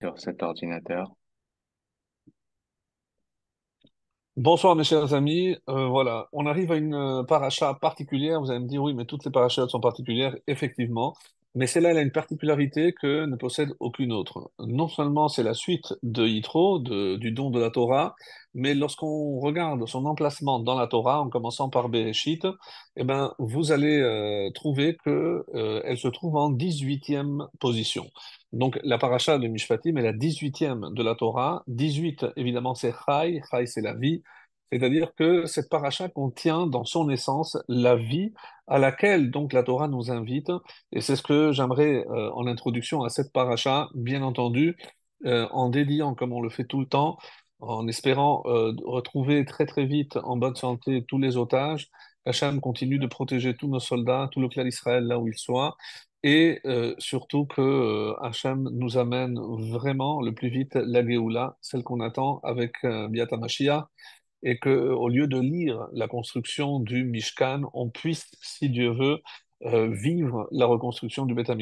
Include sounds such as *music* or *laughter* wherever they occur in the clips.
sur cet ordinateur. Bonsoir mes chers amis, euh, voilà, on arrive à une euh, paracha particulière, vous allez me dire oui mais toutes les parachas sont particulières, effectivement, mais celle-là elle a une particularité que ne possède aucune autre. Non seulement c'est la suite de Yitro, du don de la Torah, mais lorsqu'on regarde son emplacement dans la Torah, en commençant par Bereshit, eh ben, vous allez euh, trouver qu'elle se trouve en 18e position. Donc la paracha de Mishpatim est la 18e de la Torah. 18, évidemment, c'est Chai, Chai c'est la vie, c'est-à-dire que cette paracha contient dans son essence la vie à laquelle donc la Torah nous invite, et c'est ce que j'aimerais euh, en introduction à cette paracha, bien entendu, euh, en dédiant comme on le fait tout le temps, en espérant euh, retrouver très très vite en bonne santé tous les otages. Hacham continue de protéger tous nos soldats, tout le clan d'Israël là où ils soient, et euh, surtout que euh, Hachem nous amène vraiment le plus vite la Géoula, celle qu'on attend avec euh, Biata et que euh, au lieu de lire la construction du Mishkan, on puisse, si Dieu veut, vivre la reconstruction du Beth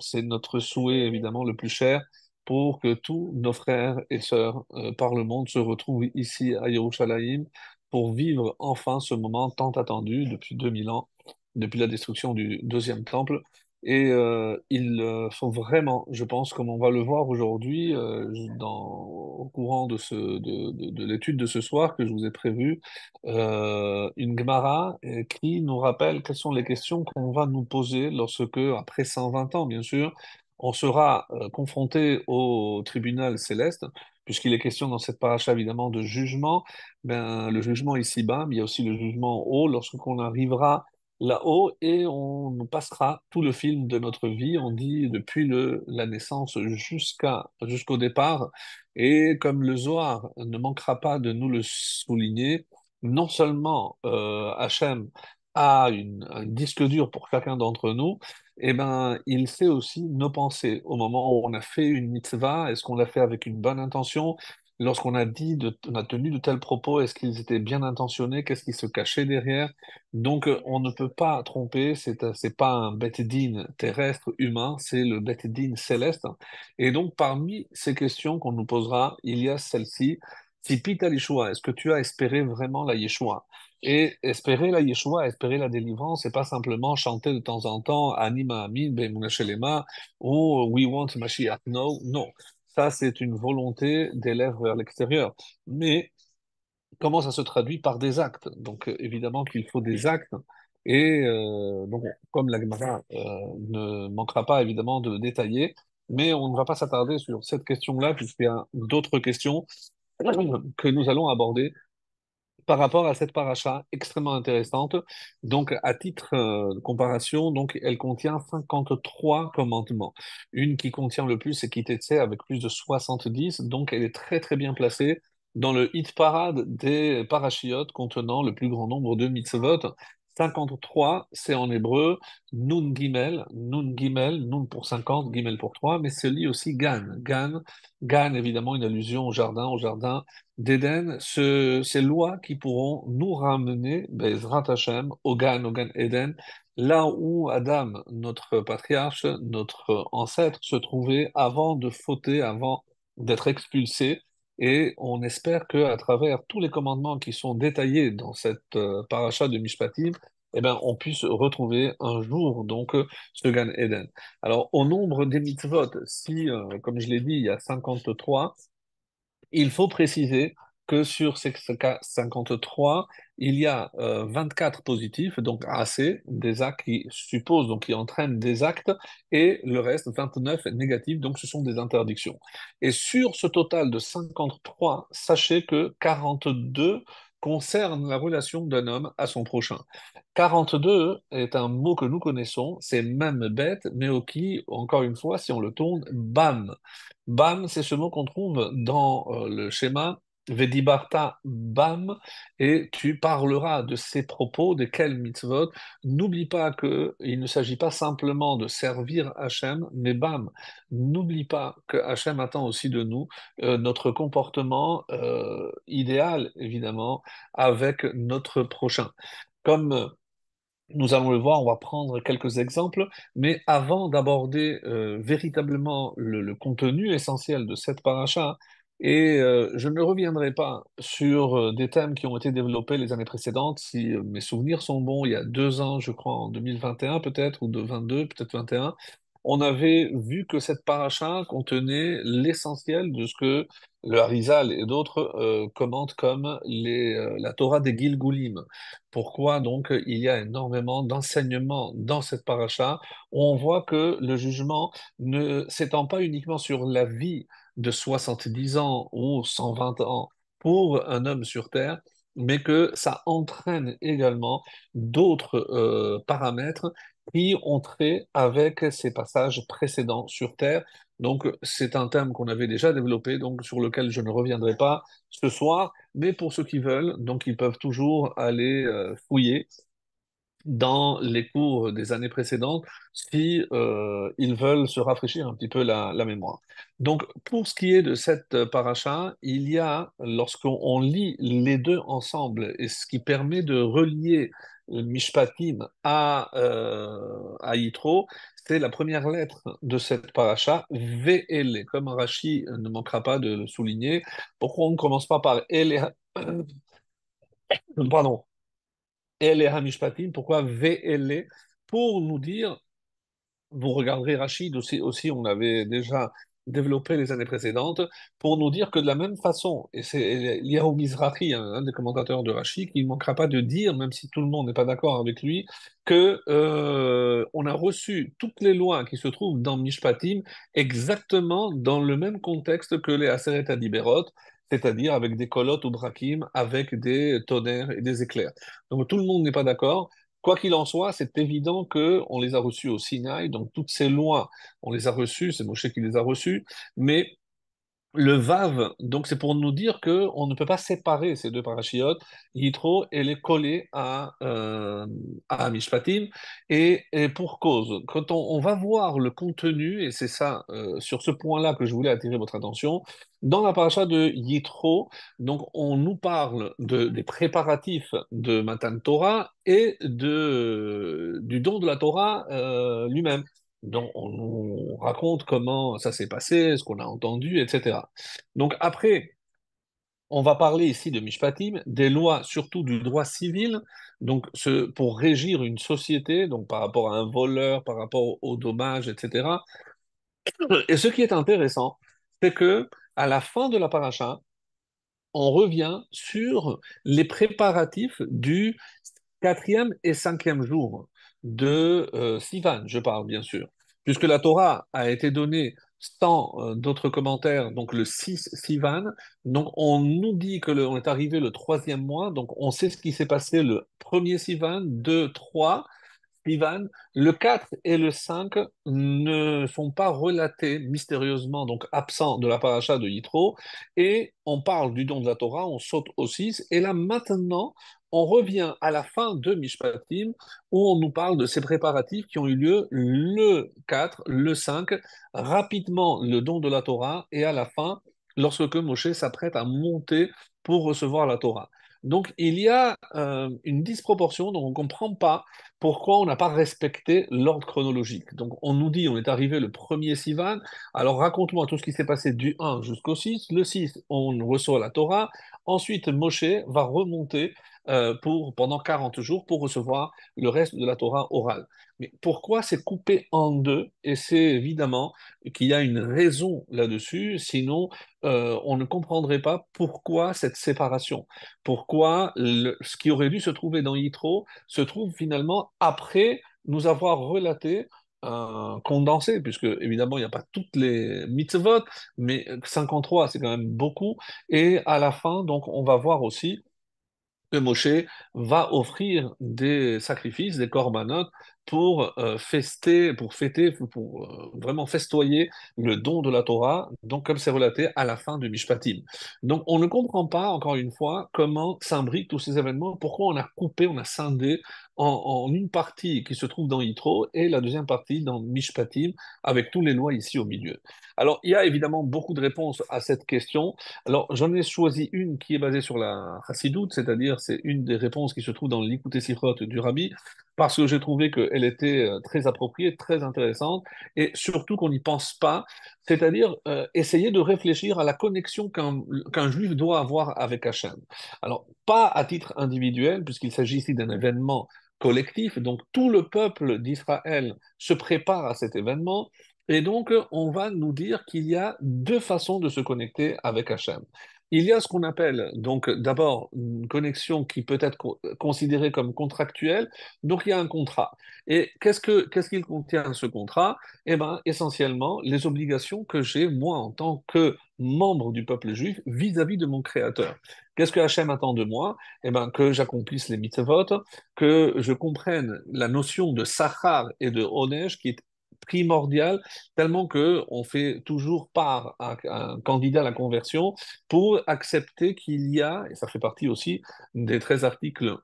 C'est notre souhait évidemment le plus cher pour que tous nos frères et sœurs par le monde se retrouvent ici à Yerushalayim pour vivre enfin ce moment tant attendu depuis 2000 ans, depuis la destruction du deuxième temple. Et euh, ils sont euh, vraiment, je pense, comme on va le voir aujourd'hui, euh, au courant de, ce, de, de, l'étude de ce soir que je vous ai prévue, euh, une Gemara qui nous rappelle quelles sont les questions qu'on va nous poser lorsque, après 120 ans, bien sûr, on sera confronté au tribunal céleste, puisqu'il est question dans cette paracha évidemment de jugement. Ben, le jugement ici-bas, mais il y a aussi le jugement haut, haut, lorsqu'on arrivera là-haut et on passera tout le film de notre vie, on dit depuis le, la naissance jusqu'à jusqu'au départ. Et comme le Zohar ne manquera pas de nous le souligner, non seulement euh, Hachem a un disque dur pour chacun d'entre nous, et eh ben, il sait aussi nos pensées. Au moment où on a fait une mitzvah, est-ce qu'on l'a fait avec une bonne intention lorsqu'on a dit, on tenu de tels propos, est-ce qu'ils étaient bien intentionnés Qu'est-ce qui se cachait derrière Donc, euh, on ne peut pas tromper. C'est n'est euh, pas un din terrestre humain, c'est le din céleste. Et donc, parmi ces questions qu'on nous posera, il y a celle-ci. si pita Yeshua, est-ce que tu as espéré vraiment la Yeshua Et espérer la Yeshua, espérer la délivrance, c'est pas simplement chanter de temps en temps Anima Amin, Bemunashelema ou We want Mashiach. No, non. Ça, c'est une volonté d'élèves vers l'extérieur. Mais comment ça se traduit par des actes Donc, euh, évidemment qu'il faut des actes. Et euh, donc, comme la Gemara euh, ne manquera pas évidemment de détailler, mais on ne va pas s'attarder sur cette question-là, puisqu'il y a d'autres questions que nous allons aborder par rapport à cette paracha extrêmement intéressante. Donc, à titre euh, de comparaison, donc, elle contient 53 commandements. Une qui contient le plus, c'est Kitetse avec plus de 70. Donc, elle est très, très bien placée dans le hit parade des parachiotes contenant le plus grand nombre de mitzvot. 53, c'est en hébreu Nun Gimel, Nun Gimel, Nun pour 50, Gimel pour 3, mais se lit aussi Gan. Gan, Gan évidemment, une allusion au jardin, au jardin d'Éden. ces lois qui pourront nous ramener, Bezrat Hashem, au Gan, au Gan Eden, là où Adam, notre patriarche, notre ancêtre, se trouvait avant de fauter, avant d'être expulsé et on espère que à travers tous les commandements qui sont détaillés dans cette euh, paracha de Mishpatim, eh ben, on puisse retrouver un jour donc euh, ce Gan Eden. Alors, au nombre des mitzvot, si, euh, comme je l'ai dit, il y a 53, il faut préciser que sur ces 53, il y a 24 euh, positifs, donc assez, des actes qui supposent, donc qui entraînent des actes, et le reste, 29 négatifs, donc ce sont des interdictions. Et sur ce total de 53, sachez que 42 concernent la relation d'un homme à son prochain. 42 est un mot que nous connaissons, c'est même bête, mais au qui, encore une fois, si on le tourne, bam. Bam, c'est ce mot qu'on trouve dans euh, le schéma Vedibarta Bam, et tu parleras de ces propos, de quel mitzvot. N'oublie pas que il ne s'agit pas simplement de servir Hachem, mais Bam. N'oublie pas que Hachem attend aussi de nous euh, notre comportement euh, idéal, évidemment, avec notre prochain. Comme euh, nous allons le voir, on va prendre quelques exemples, mais avant d'aborder véritablement le, le, contenu essentiel de cette paracha, et euh, je ne reviendrai pas sur euh, des thèmes qui ont été développés les années précédentes, si euh, mes souvenirs sont bons, il y a deux ans, je crois, en 2021 peut-être, ou de 22, peut-être 21, on avait vu que cette paracha contenait l'essentiel de ce que le Harizal et d'autres commentent comme la Torah des Gilgulim. Pourquoi donc il y a énormément d'enseignements dans cette paracha on voit que le jugement ne s'étend pas uniquement sur la vie, de 70 ans ou 120 ans pour un homme sur Terre, mais que ça entraîne également d'autres euh, paramètres qui ont trait avec ces passages précédents sur Terre. Donc c'est un thème qu'on avait déjà développé, donc sur lequel je ne reviendrai pas ce soir, mais pour ceux qui veulent, donc ils peuvent toujours aller euh, fouiller dans les cours des années précédentes si euh, ils veulent se rafraîchir un petit peu la, mémoire. Donc, pour ce qui est de cette euh, paracha, il y a, lorsqu'on lit les deux ensemble, et ce qui permet de relier Mishpatim à, euh, à Yitro, c'est la première lettre de cette paracha, VL, e. comme Rachi ne manquera pas de le souligner. Pourquoi on ne commence pas par L e *coughs* Pardon, E Hamishpatim, pourquoi VLE Pour nous dire, vous regarderez Rachid aussi, on avait déjà développé les années précédentes, pour nous dire que de la même façon, et c'est Yahou Mizrahi, un, des commentateurs de Rachid, qui ne manquera pas de dire, même si tout le monde n'est pas d'accord avec lui, que euh, on a reçu toutes les lois qui se trouvent dans Mishpatim exactement dans le même contexte que les Aseret Adiberot, c'est-à-dire avec des colottes ou brakim, avec des tonnerres et des éclairs. Donc tout le monde n'est pas d'accord. Quoi qu'il en soit, c'est évident que on les a reçus au Sinaï, donc toutes ces lois, on les a reçus c'est Moshe qui les a reçus mais le vav, donc c'est pour nous dire que on ne peut pas séparer ces deux parachiotes. Yitro, et les coller à, euh, à Mishpatim, et, pour cause. Quand on, va voir le contenu, et c'est ça, euh, sur ce point-là que je voulais attirer votre attention, dans la paracha de Yitro, donc on nous parle de, des préparatifs de Matan Torah et de, du don de la Torah euh, lui-même dont on, raconte comment ça s'est passé, ce qu'on a entendu, etc. Donc après, on va parler ici de Mishpatim, des lois surtout du droit civil, donc pour régir une société, donc par rapport à un voleur, par rapport aux dommages, etc. Et ce qui est intéressant, c'est que à la fin de la paracha, on revient sur les préparatifs du quatrième et cinquième jour de euh, Sivan, je parle bien sûr puisque la Torah a été donnée sans euh, d'autres commentaires, donc le 6 Sivan. Donc on nous dit que est arrivé le troisième mois, donc on sait ce qui s'est passé le premier Sivan, 2, 3, Ivan, le 4 et le 5 ne sont pas relatés mystérieusement, donc absents de la paracha de Yitro, et on parle du don de la Torah, on saute au 6, et là maintenant, on revient à la fin de Mishpatim, où on nous parle de ces préparatifs qui ont eu lieu le 4, le 5, rapidement le don de la Torah, et à la fin, lorsque Moshe s'apprête à monter pour recevoir la Torah. Donc il y a euh, une disproportion, donc on ne comprend pas pourquoi on n'a pas respecté l'ordre chronologique. Donc on nous dit, on est arrivé le premier Sivan, alors raconte-moi tout ce qui s'est passé du 1 jusqu'au 6. Le 6, on reçoit la Torah, ensuite Moshe va remonter euh, pour, pendant 40 jours pour recevoir le reste de la Torah orale. Mais pourquoi c'est coupé en deux Et c'est évidemment qu'il y a une raison là-dessus, sinon euh, on ne comprendrait pas pourquoi cette séparation, pourquoi ce qui aurait dû se trouver dans Yitro se trouve finalement après nous avoir relaté un euh, condensé, puisque évidemment il n'y a pas toutes les mitzvot, mais 53 c'est quand même beaucoup, et à la fin donc on va voir aussi que Moshe va offrir des sacrifices, des corbanotes, pour euh, fester, pour fêter, pour euh, vraiment festoyer le don de la Torah, donc comme c'est relaté à la fin du Mishpatim. Donc on ne comprend pas, encore une fois, comment s'imbriquent tous ces événements, pourquoi on a coupé, on a scindé en, une partie qui se trouve dans Yitro et la deuxième partie dans Mishpatim, avec tous les noix ici au milieu. Alors, il y a évidemment beaucoup de réponses à cette question. Alors, j'en ai choisi une qui est basée sur la Chassidoute, c'est-à-dire c'est une des réponses qui se trouve dans l'Ikouté Sifrot du Rabbi, parce que j'ai trouvé qu'elle était euh, très appropriée, très intéressante, et surtout qu'on n'y pense pas, c'est-à-dire euh, essayer de réfléchir à la connexion qu'un juif doit avoir avec Hachem. Alors, pas à titre individuel, puisqu'il s'agit ici d'un événement collectif. Donc tout le peuple d'Israël se prépare à cet événement et donc, on va nous dire qu'il y a deux façons de se connecter avec Hachem. Il y a ce qu'on appelle, donc, d'abord, une connexion qui peut être considérée comme contractuelle. Donc, il y a un contrat. Et qu'est-ce qu'il contient, ce contrat Eh bien, essentiellement, les obligations que j'ai, moi, en tant que membre du peuple juif, vis-à-vis de mon Créateur. Qu'est-ce que Hachem attend de moi Eh bien, que j'accomplisse les mitzvot, que je comprenne la notion de sachar et de onesh qui est primordial, tellement qu'on fait toujours part à, un candidat à la conversion pour accepter qu'il y a, et ça fait partie aussi des 13 articles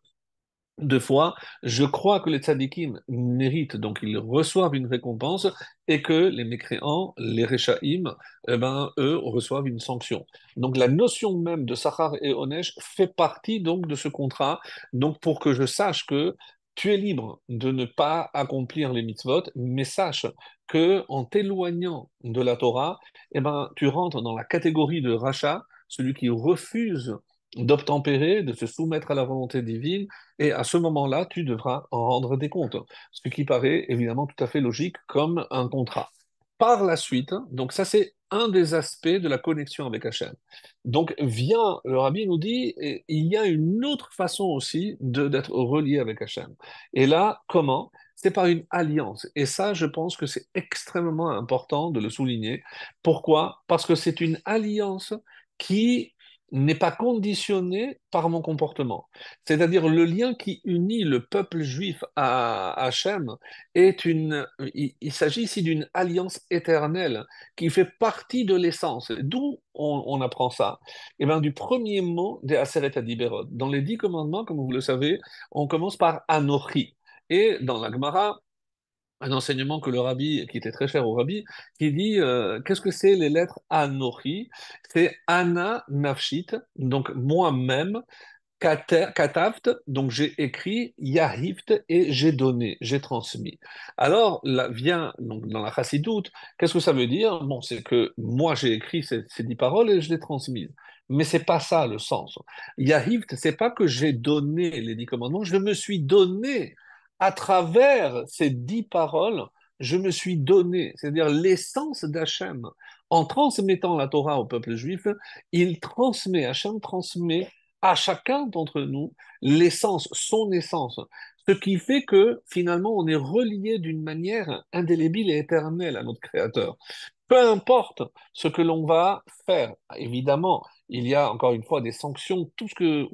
de foi, je crois que les tzadikim méritent, donc ils reçoivent une récompense, et que les mécréants, les réchaïm, eh ben, eux, reçoivent une sanction. Donc la notion même de Sahar et Onesh fait partie donc de ce contrat, donc pour que je sache que tu es libre de ne pas accomplir les mitzvot, mais sache que en t'éloignant de la Torah, eh ben, tu rentres dans la catégorie de rachat, celui qui refuse d'obtempérer, de se soumettre à la volonté divine, et à ce moment-là, tu devras en rendre des comptes, ce qui paraît évidemment tout à fait logique comme un contrat par la suite. Hein, donc ça, c'est un des aspects de la connexion avec Hachem. Donc vient, le rabbi nous dit, il y a une autre façon aussi d'être relié avec Hachem. Et là, comment c'est par une alliance. Et ça, je pense que c'est extrêmement important de le souligner. Pourquoi Parce que c'est une alliance qui n'est pas conditionné par mon comportement. C'est-à-dire le lien qui unit le peuple juif à Hachem est une. Il, s'agit ici d'une alliance éternelle qui fait partie de l'essence. D'où on, apprend ça Eh bien, du premier mot des Aseret Adiberot. Dans les dix commandements, comme vous le savez, on commence par Anochi. Et dans la Gemara, un enseignement que le rabbi, qui était très cher au rabbi, qui dit euh, qu'est-ce que c'est les lettres Anochi C'est Ana Nafshit, donc moi-même, Kataft, donc j'ai écrit, Yahift, et j'ai donné, j'ai transmis. Alors, là vient donc, dans la chassidoute, qu'est-ce que ça veut dire Bon, c'est que moi j'ai écrit ces, dix paroles et je les transmises. Mais c'est pas ça le sens. Yahift, c'est pas que j'ai donné les dix commandements, je me suis donné à travers ces dix paroles, je me suis donné, c'est-à-dire l'essence d'Hachem. En transmettant la Torah au peuple juif, il transmet, Hachem transmet à chacun d'entre nous l'essence, son essence. Ce qui fait que finalement, on est relié d'une manière indélébile et éternelle à notre Créateur. Peu importe ce que l'on va faire, évidemment, il y a encore une fois des sanctions, tout ce que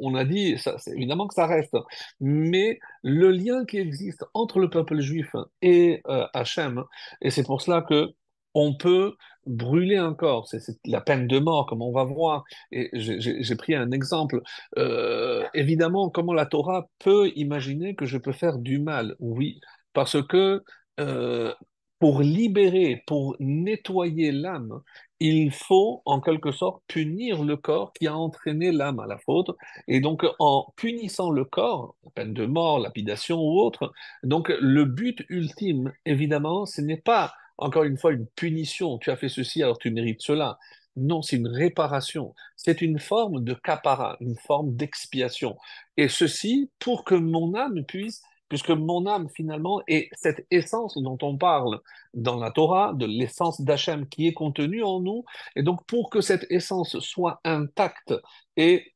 on a dit, ça, évidemment que ça reste. Mais le lien qui existe entre le peuple juif et euh, Hachem, et c'est pour cela que on peut brûler un corps, c'est la peine de mort, comme on va voir. Et j'ai pris un exemple. Euh, évidemment, comment la Torah peut imaginer que je peux faire du mal Oui, parce que euh, pour libérer, pour nettoyer l'âme, il faut en quelque sorte punir le corps qui a entraîné l'âme à la faute. Et donc en punissant le corps, peine de mort, lapidation ou autre, donc le but ultime, évidemment, ce n'est pas encore une fois une punition, tu as fait ceci alors tu mérites cela. Non, c'est une réparation. C'est une forme de capara, une forme d'expiation. Et ceci pour que mon âme puisse puisque mon âme finalement est cette essence dont on parle dans la Torah, de l'essence d'Hachem qui est contenue en nous. Et donc pour que cette essence soit intacte et,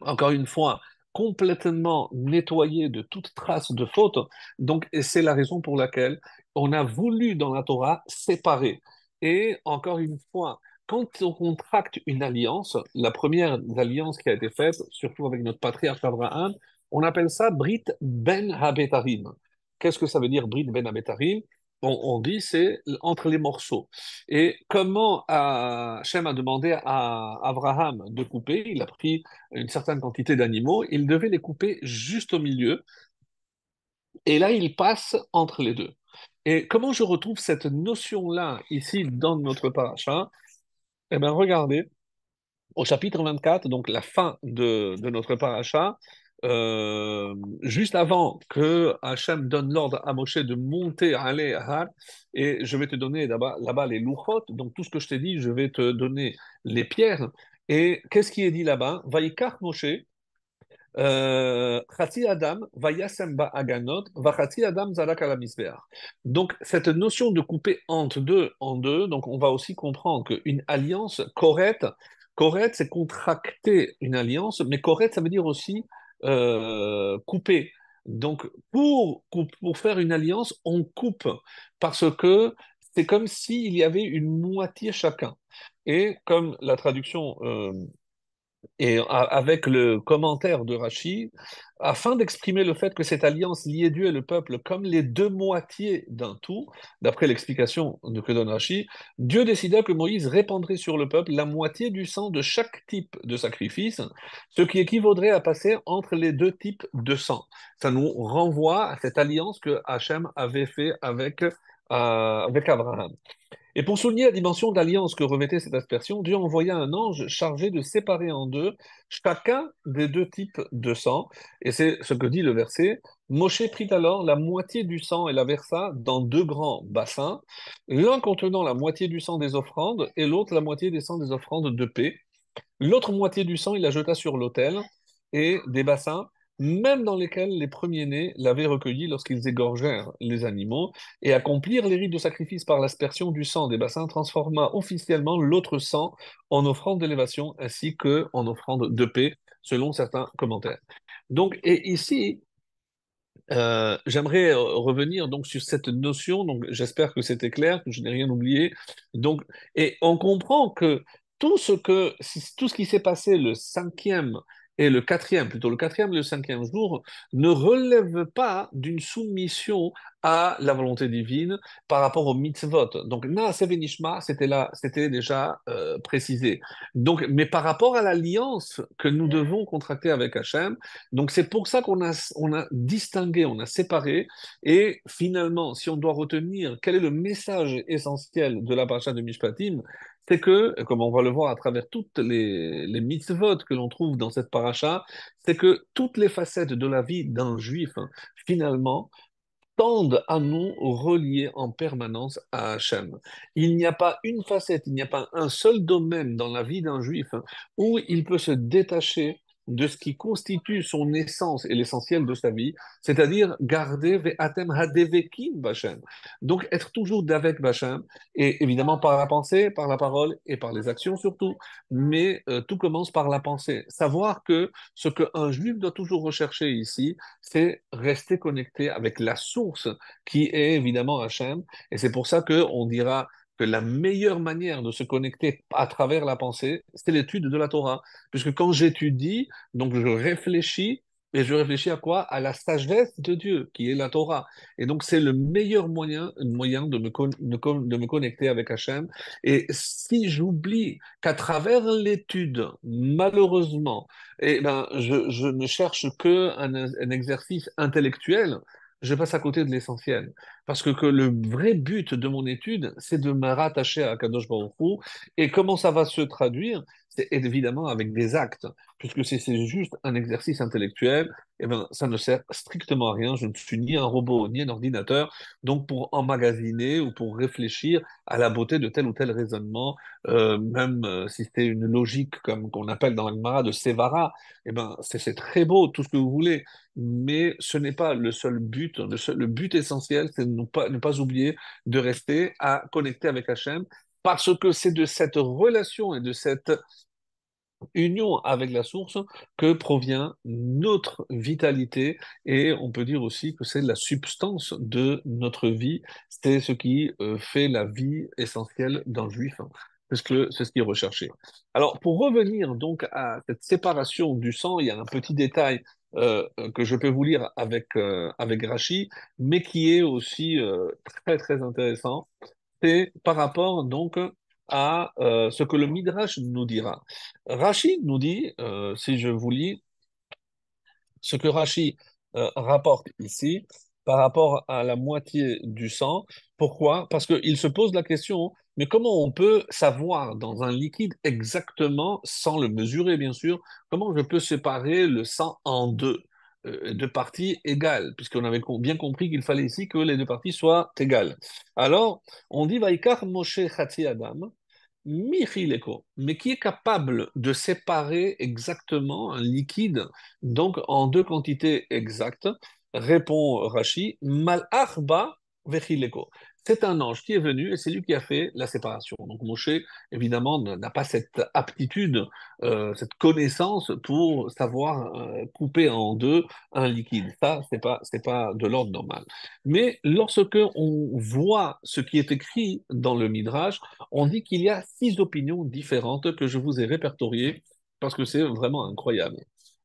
encore une fois, complètement nettoyée de toute trace de faute, donc c'est la raison pour laquelle on a voulu dans la Torah séparer. Et encore une fois, quand on contracte une alliance, la première alliance qui a été faite, surtout avec notre patriarche Abraham, on appelle ça Brit Ben Habetarim. Qu'est-ce que ça veut dire Brit Ben Habetarim on, dit c'est entre les morceaux. Et comment Hachem euh, a demandé à Abraham de couper Il a pris une certaine quantité d'animaux, il devait les couper juste au milieu. Et là, il passe entre les deux. Et comment je retrouve cette notion-là ici dans notre paracha Eh bien, regardez, au chapitre 24, donc la fin de, de notre paracha, euh, juste avant que Hachem donne l'ordre à Moshe de monter à aller et je vais te donner là-bas les louchot, donc tout ce que je t'ai dit, je vais te donner les pierres. Et qu'est-ce qui est dit là-bas Moshe, euh, Adam, Aganot, Adam Donc, cette notion de couper entre deux en deux, donc on va aussi comprendre qu'une alliance correcte, correcte, c'est contracter une alliance, mais correcte, ça veut dire aussi couper. Euh, coupé. Donc, pour, faire une alliance, on coupe parce que c'est comme s'il y avait une moitié chacun. Et comme la traduction euh, et avec le commentaire de Rachi, afin d'exprimer le fait que cette alliance liait Dieu et le peuple comme les deux moitiés d'un tout, d'après l'explication que donne Rachi, Dieu décida que Moïse répandrait sur le peuple la moitié du sang de chaque type de sacrifice, ce qui équivaudrait à passer entre les deux types de sang. Ça nous renvoie à cette alliance que Hachem avait fait avec, euh, avec Abraham. Et pour souligner la dimension d'alliance que revêtait cette aspersion, Dieu envoya un ange chargé de séparer en deux chacun des deux types de sang. Et c'est ce que dit le verset. mosché prit alors la moitié du sang et la versa dans deux grands bassins, l'un contenant la moitié du sang des offrandes et l'autre la moitié des sangs des offrandes de paix. L'autre moitié du sang, il la jeta sur l'autel et des bassins même dans lesquels les premiers-nés l'avaient recueilli lorsqu'ils égorgèrent les animaux, et accomplir les rites de sacrifice par l'aspersion du sang des bassins transforma officiellement l'autre sang en offrande d'élévation ainsi que en offrande de paix, selon certains commentaires. Donc, et ici, euh, j'aimerais euh, revenir donc sur cette notion. Donc, j'espère que c'était clair, que je n'ai rien oublié. Donc, et on comprend que tout ce que tout ce qui s'est passé le cinquième et le quatrième, plutôt le quatrième et le cinquième jour, ne relève pas d'une soumission à la volonté divine par rapport au mitzvot. Donc, Naasev Nishma, c'était là, c'était déjà euh, précisé. Donc, mais par rapport à l'alliance que nous mm. devons contracter avec Hachem, donc c'est pour ça qu'on a, on a distingué, on a séparé, et finalement, si on doit retenir quel est le message essentiel de la paracha de Mishpatim, c'est que, comme on va le voir à travers toutes les, les mitzvot que l'on trouve dans cette paracha, c'est que toutes les facettes de la vie d'un juif, hein, finalement, tendent à nous relier en permanence à Hachem. Il n'y a pas une facette, il n'y a pas un seul domaine dans la vie d'un juif hein, où il peut se détacher de ce qui constitue son essence et l'essentiel de sa vie, c'est-à-dire garder ve'atem hadevekim Bachem. Donc être toujours d'avec Bachem, et évidemment par la pensée, par la parole et par les actions surtout, mais euh, tout commence par la pensée. Savoir que ce qu'un juif doit toujours rechercher ici, c'est rester connecté avec la source qui est évidemment Hachem, et c'est pour ça qu'on dira que la meilleure manière de se connecter à travers la pensée, c'est l'étude de la Torah. Puisque quand j'étudie, donc je réfléchis, et je réfléchis à quoi À la sagesse de Dieu, qui est la Torah. Et donc, c'est le meilleur moyen, de, me connecter avec Hachem. Et si j'oublie qu'à travers l'étude, malheureusement, et eh ben, je, ne cherche que un exercice intellectuel, je passe à côté de l'essentiel. Parce que, le vrai but de mon étude, c'est de me rattacher à Kadosh Baruch Et comment ça va se traduire c'est évidemment avec des actes, puisque si c'est juste un exercice intellectuel, eh ben, ça ne sert strictement à rien. Je ne suis ni un robot ni un ordinateur, donc pour emmagasiner ou pour réfléchir à la beauté de tel ou tel raisonnement, euh, même euh, si c'était une logique comme qu'on appelle dans l'Agmara de Sévara, eh ben, c'est très beau, tout ce que vous voulez, mais ce n'est pas le seul but. Le, but essentiel, c'est de ne pas, ne pas oublier de rester à connecter avec Hachem parce que c'est de cette relation et de cette union avec la source que provient notre vitalité et on peut dire aussi que c'est la substance de notre vie, c'est ce qui euh, fait la vie essentielle dans le juif. Hein. parce que c'est ce qui est recherché. Alors, pour revenir donc à cette séparation du sang, il y a un petit détail euh, que je peux vous lire avec, euh, avec Rachi, mais qui est aussi très très intéressant par rapport donc à euh, ce que le Midrash nous dira. Rachid nous dit, euh, si je vous lis, ce que Rachid euh, rapporte ici par rapport à la moitié du sang. Pourquoi Parce qu'il se pose la question, mais comment on peut savoir dans un liquide exactement, sans le mesurer bien sûr, comment je peux séparer le sang en deux de euh, deux parties égales, puisqu'on avait bien compris qu'il fallait ici que les deux parties soient égales. Alors, on dit Vaikar Moshe Adam, Michileko, mais qui est capable de séparer exactement un liquide, donc en deux quantités exactes, répond Rashi, arba Vechileko c'est un ange qui est venu et c'est lui qui a fait la séparation. Donc Moshe, évidemment, n'a pas cette aptitude, euh, cette connaissance pour savoir euh, couper en deux un liquide. Ça, c'est pas, pas de l'ordre normal. Mais lorsque on voit ce qui est écrit dans le Midrash, on dit qu'il y a six opinions différentes que je vous ai répertoriées parce que c'est vraiment incroyable.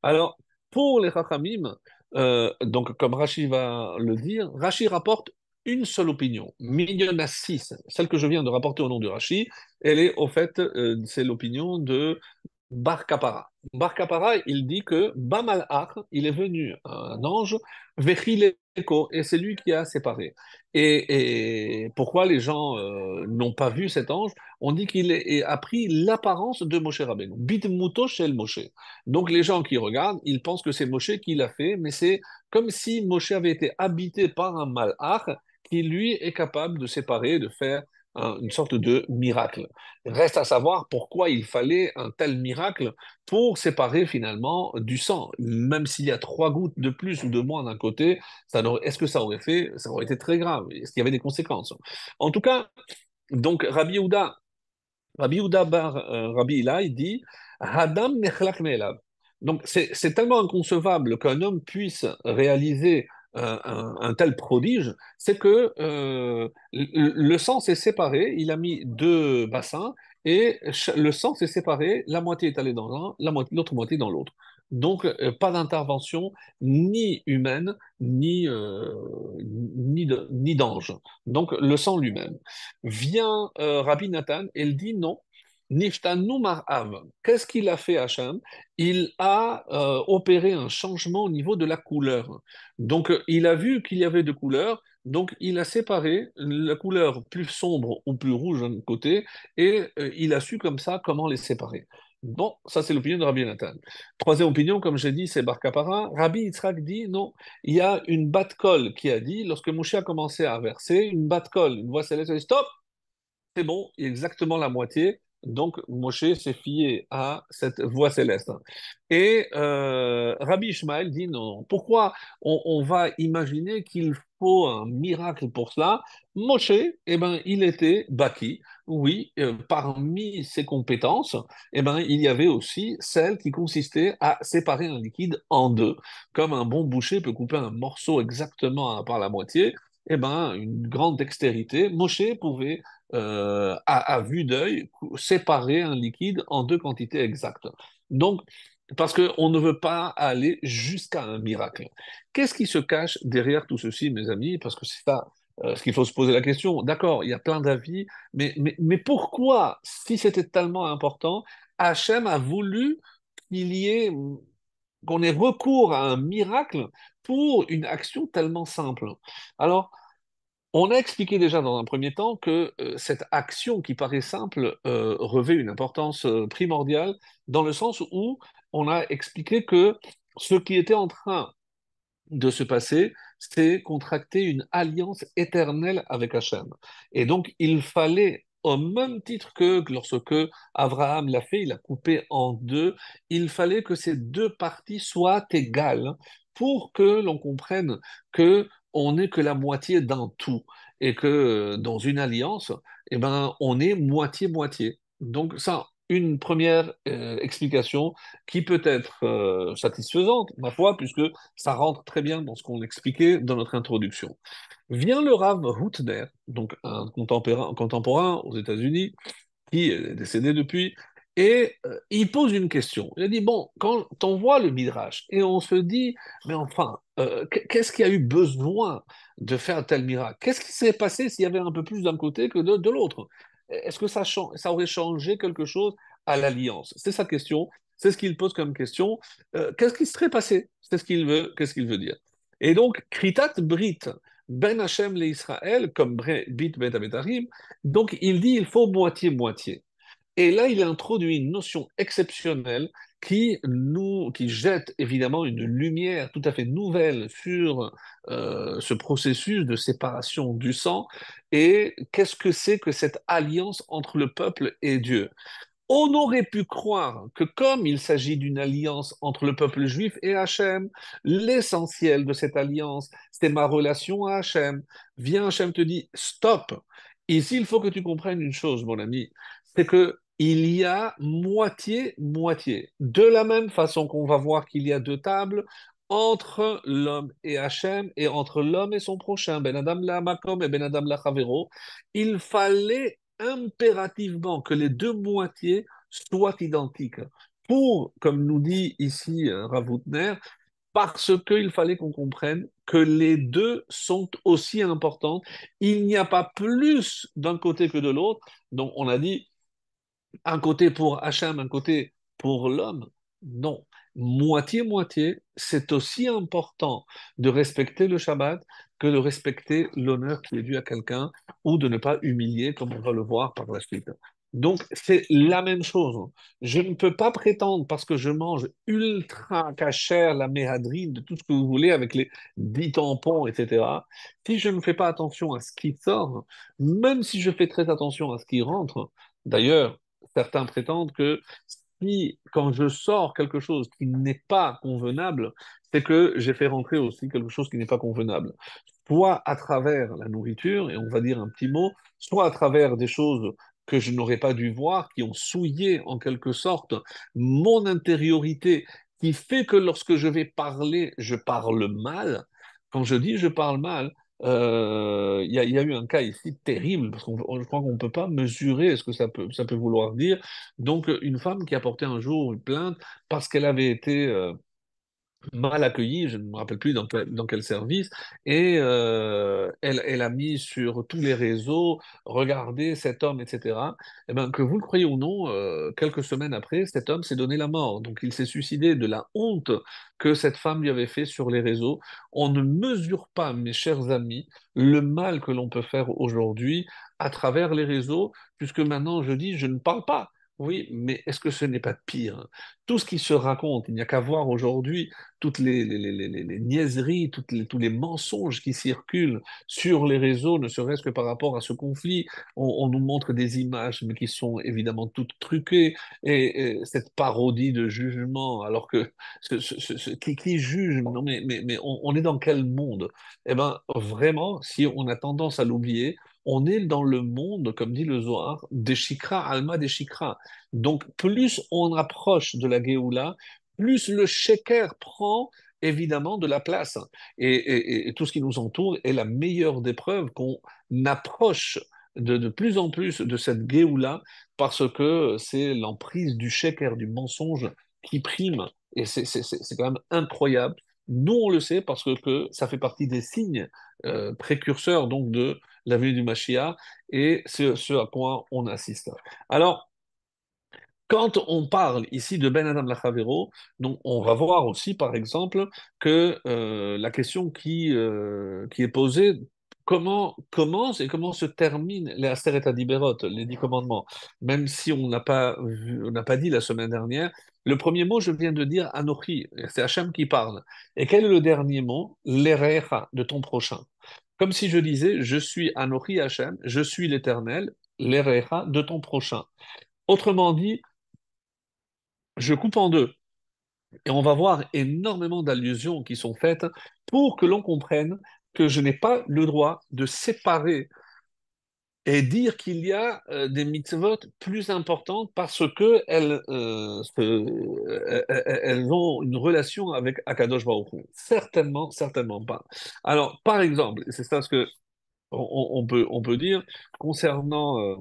Alors, pour les Rachamim, euh, donc comme Rachi va le dire, Rachi rapporte une seule opinion, million il Celle que je viens de rapporter au nom de Rachi, elle est au fait, euh, c'est l'opinion de Bar Kapara. Bar Kapara, il dit que Bamal il est venu un ange, Vechileko, et c'est lui qui a séparé. Et, pourquoi les gens euh, n'ont pas vu cet ange On dit qu'il a pris l'apparence de Moshe Rabbeinu. Bitmuto shel Moshe. Donc les gens qui regardent, ils pensent que c'est Moshe qui l'a fait, mais c'est comme si Moshe avait été habité par un Malach qui lui est capable de séparer, de faire une sorte de miracle. Reste à savoir pourquoi il fallait un tel miracle pour séparer finalement du sang. Même s'il y a trois gouttes de plus ou de moins d'un côté, est-ce que ça aurait fait, ça aurait été très grave Est-ce qu'il y avait des conséquences En tout cas, donc Rabbi Houda, Rabbi Houda bar euh, Rabbi Ilaï dit Hadam Donc c'est tellement inconcevable qu'un homme puisse réaliser euh, un, tel prodige, c'est que euh, le sang s'est séparé, il a mis deux bassins, et le sang s'est séparé, la moitié est allée dans l'un, l'autre moitié dans l'autre. Donc, euh, pas d'intervention ni humaine, ni, d'ange. Donc, le sang lui-même. Vient Rabbi Nathan et il dit non, Qu'est-ce qu'il a fait Hacham Il a euh, opéré un changement au niveau de la couleur. Donc euh, il a vu qu'il y avait deux couleurs, donc il a séparé la couleur plus sombre ou plus rouge d'un côté, et euh, il a su comme ça comment les séparer. Bon, ça c'est l'opinion de Rabbi Nathan. Troisième opinion, comme j'ai dit, c'est Bar Kapara. Rabbi Yitzhak dit non, il y a une batte-colle qui a dit, lorsque Moshe a commencé à verser, une batte-colle, une voix céleste a dit stop, c'est bon, exactement la moitié, donc Moshe s'est fié à cette voix céleste. Et euh, Rabbi Ishmael dit non, pourquoi on, va imaginer qu'il faut un miracle pour cela Moshe, eh ben, il était baki. Oui, euh, parmi ses compétences, eh ben, il y avait aussi celle qui consistait à séparer un liquide en deux. Comme un bon boucher peut couper un morceau exactement par la moitié, eh ben, une grande dextérité, Moshe pouvait euh, à, vue d'œil, séparer un liquide en deux quantités exactes. Donc, parce qu'on ne veut pas aller jusqu'à un miracle. Qu'est-ce qui se cache derrière tout ceci, mes amis Parce que c'est ça euh, ce qu'il faut se poser la question. D'accord, il y a plein d'avis, mais, mais, pourquoi, si c'était tellement important, Hachem a voulu qu'il y ait qu'on ait recours à un miracle pour une action tellement simple. Alors, on a expliqué déjà dans un premier temps que euh, cette action qui paraît simple euh, revêt une importance euh, primordiale dans le sens où on a expliqué que ce qui était en train de se passer, c'est contracter une alliance éternelle avec Hachem. Et donc il fallait, au même titre que lorsque Abraham l'a fait, il a coupé en deux, il fallait que ces deux parties soient égales pour que l'on comprenne que on n'est que la moitié d'un tout et que euh, dans une alliance, eh ben, on est moitié-moitié. Donc ça, une première euh, explication qui peut être euh, satisfaisante, ma foi, puisque ça rentre très bien dans ce qu'on expliquait dans notre introduction. Vient le Rav Houtner, donc un contemporain aux États-Unis, qui est décédé depuis, et euh, il pose une question. Il a dit, bon, quand on voit le Midrash et on se dit, mais enfin, euh, qu'est-ce qui a eu besoin de faire tel miracle Qu'est-ce qui s'est passé s'il y avait un peu plus d'un côté que de, l'autre Est-ce que ça, ça aurait changé quelque chose à l'alliance C'est sa question, c'est ce qu'il pose comme question. Euh, qu'est-ce qui serait passé C'est ce qu'il veut, qu'est-ce qu'il veut dire. Et donc, Kritat Brit, Ben hachem le Israël, comme Brit Bet betarim. donc il dit, il faut moitié-moitié. Et là, il introduit une notion exceptionnelle qui nous, qui jette évidemment une lumière tout à fait nouvelle sur euh, ce processus de séparation du sang et qu'est-ce que c'est que cette alliance entre le peuple et Dieu. On aurait pu croire que comme il s'agit d'une alliance entre le peuple juif et Hachem, l'essentiel de cette alliance, c'était ma relation à Hachem. Viens, Hachem te dit, stop. Ici, il faut que tu comprennes une chose, mon ami, c'est que il y a moitié-moitié. De la même façon qu'on va voir qu'il y a deux tables entre l'homme et Hachem et entre l'homme et son prochain, Ben Adam la et Ben Adam la Chavero, il fallait impérativement que les deux moitiés soient identiques pour, comme nous dit ici euh, Ravoutner, parce qu'il fallait qu'on comprenne que les deux sont aussi importantes. Il n'y a pas plus d'un côté que de l'autre. Donc on a dit, un côté pour Hachem, un côté pour l'homme. Non, moitié-moitié, c'est aussi important de respecter le Shabbat que de respecter l'honneur qui est dû à quelqu'un ou de ne pas humilier, comme on va le voir par la suite. Donc, c'est la même chose. Je ne peux pas prétendre, parce que je mange ultra cachère la méhadrine, de tout ce que vous voulez, avec les dix tampons, etc. Si je ne fais pas attention à ce qui sort, même si je fais très attention à ce qui rentre, d'ailleurs, certains prétendent que si, quand je sors quelque chose qui n'est pas convenable, c'est que j'ai fait rentrer aussi quelque chose qui n'est pas convenable. Soit à travers la nourriture, et on va dire un petit mot, soit à travers des choses que je n'aurais pas dû voir, qui ont souillé en quelque sorte mon intériorité, qui fait que lorsque je vais parler, je parle mal. Quand je dis je parle mal, euh, il y, a eu un cas ici terrible, parce qu'on je crois qu'on ne peut pas mesurer ce que ça peut, ça peut vouloir dire. Donc, une femme qui a porté un jour une plainte parce qu'elle avait été euh, mal accueilli je ne me rappelle plus dans quel, service, et euh, elle, elle, a mis sur tous les réseaux, regardez cet homme, etc. Et eh ben, que vous le croyez ou non, euh, quelques semaines après, cet homme s'est donné la mort. Donc il s'est suicidé de la honte que cette femme lui avait fait sur les réseaux. On ne mesure pas, mes chers amis, le mal que l'on peut faire aujourd'hui à travers les réseaux, puisque maintenant je dis, je ne parle pas oui, mais est-ce que ce n'est pas pire Tout ce qui se raconte, il n'y a qu'à voir aujourd'hui toutes les, niaiseries, tous les mensonges qui circulent sur les réseaux, ne serait-ce que par rapport à ce conflit. On, nous montre des images, mais qui sont évidemment toutes truquées, et, cette parodie de jugement, alors que ce, qui, juge mais, on, on, est dans quel monde Eh bien, vraiment, si on a tendance à l'oublier, on est dans le monde, comme dit le Zohar, des chikras, Alma des Shikra. Donc, plus on approche de la Géoula, plus le Sheker prend évidemment de la place. Et, tout ce qui nous entoure est la meilleure des preuves qu'on approche de, plus en plus de cette Géoula parce que c'est l'emprise du Sheker, du mensonge qui prime. Et c'est quand même incroyable nous, on le sait parce que, ça fait partie des signes euh, précurseurs donc de la venue du Mashiach et ce, ce, à quoi on assiste. Alors, quand on parle ici de Ben Adam Lachavero, donc on va voir aussi, par exemple, que euh, la question qui, euh, qui est posée comment commence et comment se termine les di Adiberot, les dix commandements. Même si on n'a pas, on n'a pas dit la semaine dernière, le premier mot, je viens de dire Anochi, c'est Hachem qui parle. Et quel est le dernier mot L'Erecha, de ton prochain. Comme si je disais, je suis Anochi Hachem, je suis l'Éternel, l'Erecha, de ton prochain. Autrement dit, je coupe en deux. Et on va voir énormément d'allusions qui sont faites pour que l'on comprenne que je n'ai pas le droit de séparer et dire qu'il y a euh, des mitzvot plus importantes parce que elles, euh, euh, elles ont une relation avec Akadosh Baruch Certainement, certainement pas. Alors, par exemple, c'est ça ce que on, on, peut, on peut dire concernant,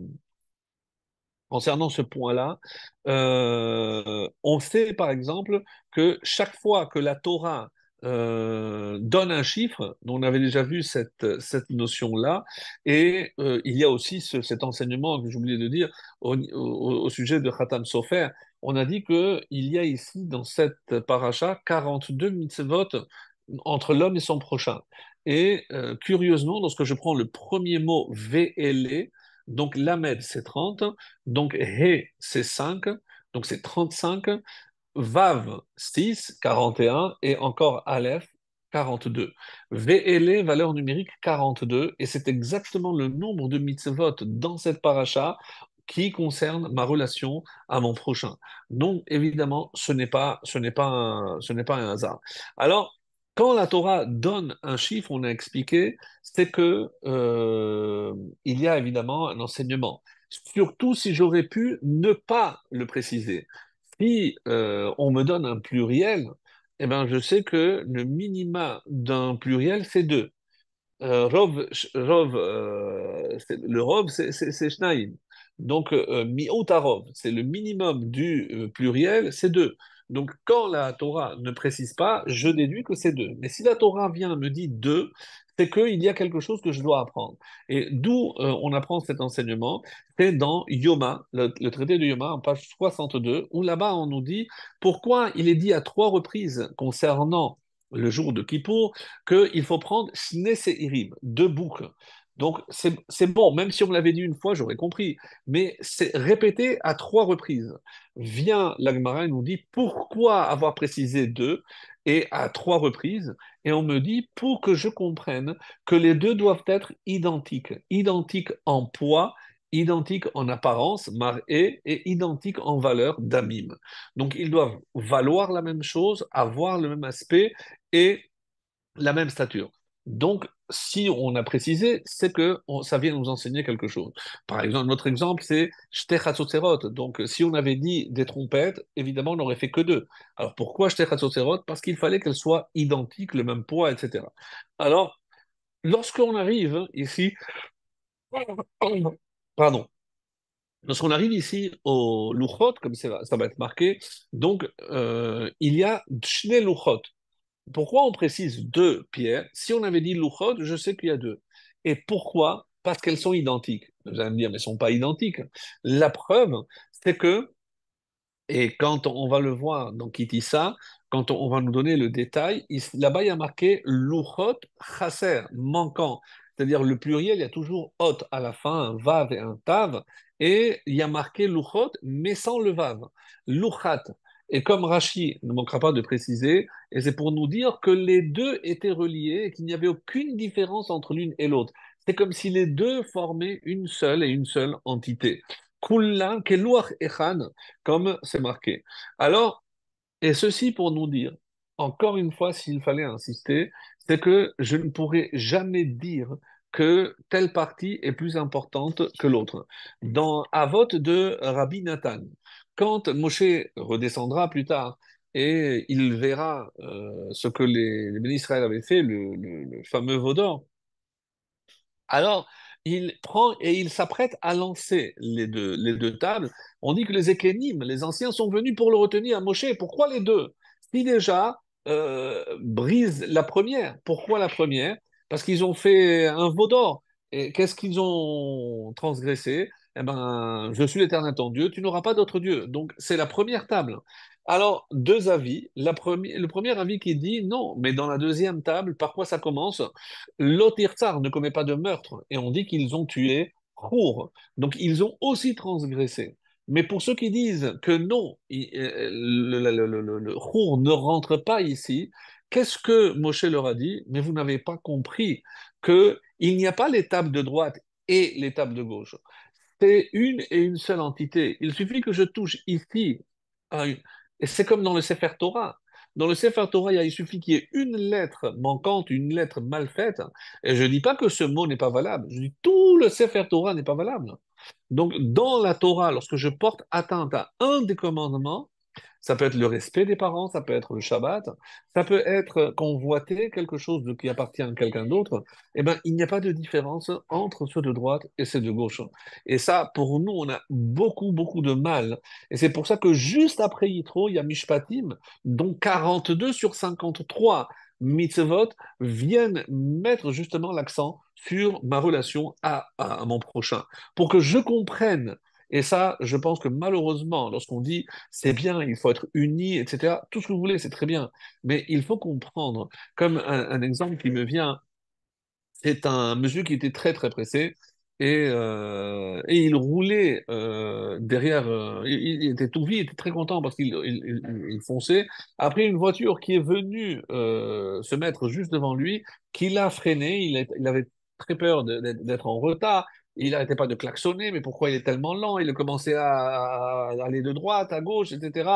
concernant ce point-là. on sait, par exemple, que chaque fois que la Torah euh, donne un chiffre, on avait déjà vu cette, cette notion-là, et euh, il y a aussi cet enseignement que j'oubliais de dire au, sujet de Khatam Sofer. On a dit qu'il y a ici, dans cette paracha, 42 mitzvot entre l'homme et son prochain. Et euh, curieusement, lorsque je prends le premier mot VLE, donc l'Amed c'est 30, donc He c'est 5, donc c'est 35, Vav 6, 41, et encore Aleph 42. VLE, valeur numérique 42, et c'est exactement le nombre de mitzvot dans cette paracha qui concerne ma relation à mon prochain. Donc, évidemment, ce n'est pas, pas, un, pas un hasard. Alors, quand la Torah donne un chiffre, on a expliqué, c'est que euh, il y a évidemment un enseignement. Surtout si j'aurais pu ne pas le préciser si euh, on me donne un pluriel, eh ben, je sais que le minima d'un pluriel, c'est deux. Euh, euh le rov, c'est shnaim. Donc, euh, miotarov, c'est le minimum du pluriel, c'est deux. Donc, quand la Torah ne précise pas, je déduis que c'est deux. Mais si la Torah vient me dit 2, c'est qu'il y a quelque chose que je dois apprendre. Et d'où euh, on apprend cet enseignement, c'est dans Yoma, le, traité de Yoma, en page 62, où là-bas on nous dit pourquoi il est dit à trois reprises concernant le jour de Kippour qu'il faut prendre Shne irim »,« deux boucles. Donc c'est bon, même si on l'avait dit une fois, j'aurais compris. Mais c'est répété à trois reprises. Vient et nous dit pourquoi avoir précisé deux et à trois reprises, et on me dit pour que je comprenne que les deux doivent être identiques, identiques en poids, identiques en apparence, maré, et identiques en valeur d'amim. Donc ils doivent valoir la même chose, avoir le même aspect et la même stature. Donc, si on a précisé, c'est que ça vient nous enseigner quelque chose. Par exemple, notre exemple, c'est Shter Donc, si on avait dit des trompettes, évidemment, on n'aurait fait que deux. Alors, pourquoi Shter Parce qu'il fallait qu'elles soient identiques, le même poids, etc. Alors, lorsqu'on arrive ici, *coughs* pardon, Lorsqu'on arrive ici au Luchot, comme ça va, être marqué, donc euh, il y a d'shne Luchot. Pourquoi on précise deux pierres Si on avait dit Luchot, je sais qu'il y a deux. Et pourquoi Parce qu'elles sont identiques. Vous allez me dire, mais elles ne sont pas identiques. La preuve, c'est que, et quand on va le voir dans ça, quand on, va nous donner le détail, là-bas il y a marqué Luchot Chasser, manquant. C'est-à-dire le pluriel, il y a toujours hot à la fin, un vav et un tav, et il y a marqué Luchot, mais sans le vav. Luchat, et comme Rachi ne manquera pas de préciser, et c'est pour nous dire que les deux étaient reliés et qu'il n'y avait aucune différence entre l'une et l'autre. C'est comme si les deux formaient une seule et une seule entité. Kullan keluach echan, comme c'est marqué. Alors, et ceci pour nous dire, encore une fois, s'il fallait insister, c'est que je ne pourrais jamais dire que telle partie est plus importante que l'autre. Dans Avot de Rabbi Nathan, quand Moshe redescendra plus tard et il verra euh, ce que les, ministres avaient fait, le, fameux vaudor, alors il prend et il s'apprête à lancer les deux, tables. On dit que les Ékénim, les anciens, sont venus pour le retenir à Moshe. Pourquoi les deux Si déjà euh, brise la première, pourquoi la première Parce qu'ils ont fait un vaudor. Et qu'est-ce qu'ils ont transgressé eh bien, je suis l'Éternel ton Dieu, tu n'auras pas d'autre Dieu. Donc, c'est la première table. Alors, deux avis. le premier avis qui dit non, mais dans la deuxième table, par quoi ça commence L'Otirtsar ne commet pas de meurtre, et on dit qu'ils ont tué Khour. Donc, ils ont aussi transgressé. Mais pour ceux qui disent que non, euh, le, ne rentre pas ici, qu'est-ce que Moshe leur a dit Mais vous n'avez pas compris qu'il n'y a pas l'étape de droite et l'étape de gauche c'est une et une seule entité. Il suffit que je touche ici Et c'est comme dans le Sefer Torah. Dans le Sefer Torah, il suffit qu'il y ait une lettre manquante, une lettre mal faite. Et je ne dis pas que ce mot n'est pas valable. Je dis tout le Sefer Torah n'est pas valable. Donc, dans la Torah, lorsque je porte atteinte à un des commandements, ça peut être le respect des parents, ça peut être le Shabbat, ça peut être convoiter quelque chose qui appartient à quelqu'un d'autre. Eh bien, il n'y a pas de différence entre ceux de droite et ceux de gauche. Et ça, pour nous, on a beaucoup, beaucoup de mal. Et c'est pour ça que juste après Yitro, il y a Mishpatim, dont 42 sur 53 mitzvot viennent mettre justement l'accent sur ma relation à mon prochain. Pour que je comprenne et ça, je pense que malheureusement, lorsqu'on dit c'est bien, il faut être uni, etc., tout ce que vous voulez, c'est très bien. Mais il faut comprendre, comme un, exemple qui me vient, c'est un monsieur qui était très très pressé. Et, euh, et il roulait euh, derrière, euh, il, était tout vide, il était très content parce qu'il il, fonçait. Après, une voiture qui est venue se mettre juste devant lui, qui l'a freiné, il, il avait très peur d'être en retard, il n'arrêtait pas de klaxonner, mais pourquoi il est tellement lent Il a commencé à, aller de droite, à gauche, etc.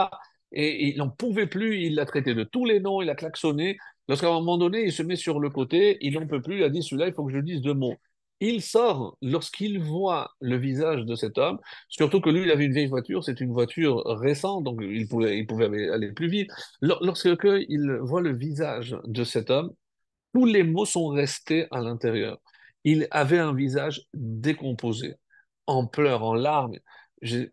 Et il n'en pouvait plus, il l'a traité de tous les noms, il a klaxonné. Lorsqu'à un moment donné, il se met sur le côté, il n'en peut plus, il a dit celui-là, il faut que je dise deux mots. Il sort lorsqu'il voit le visage de cet homme, surtout que lui, il avait une vieille voiture, c'est une voiture récente, donc il pouvait, il pouvait aller plus vite. Lorsqu'il voit le visage de cet homme, tous les mots sont restés à l'intérieur. Il avait un visage décomposé, en pleurs, en larmes.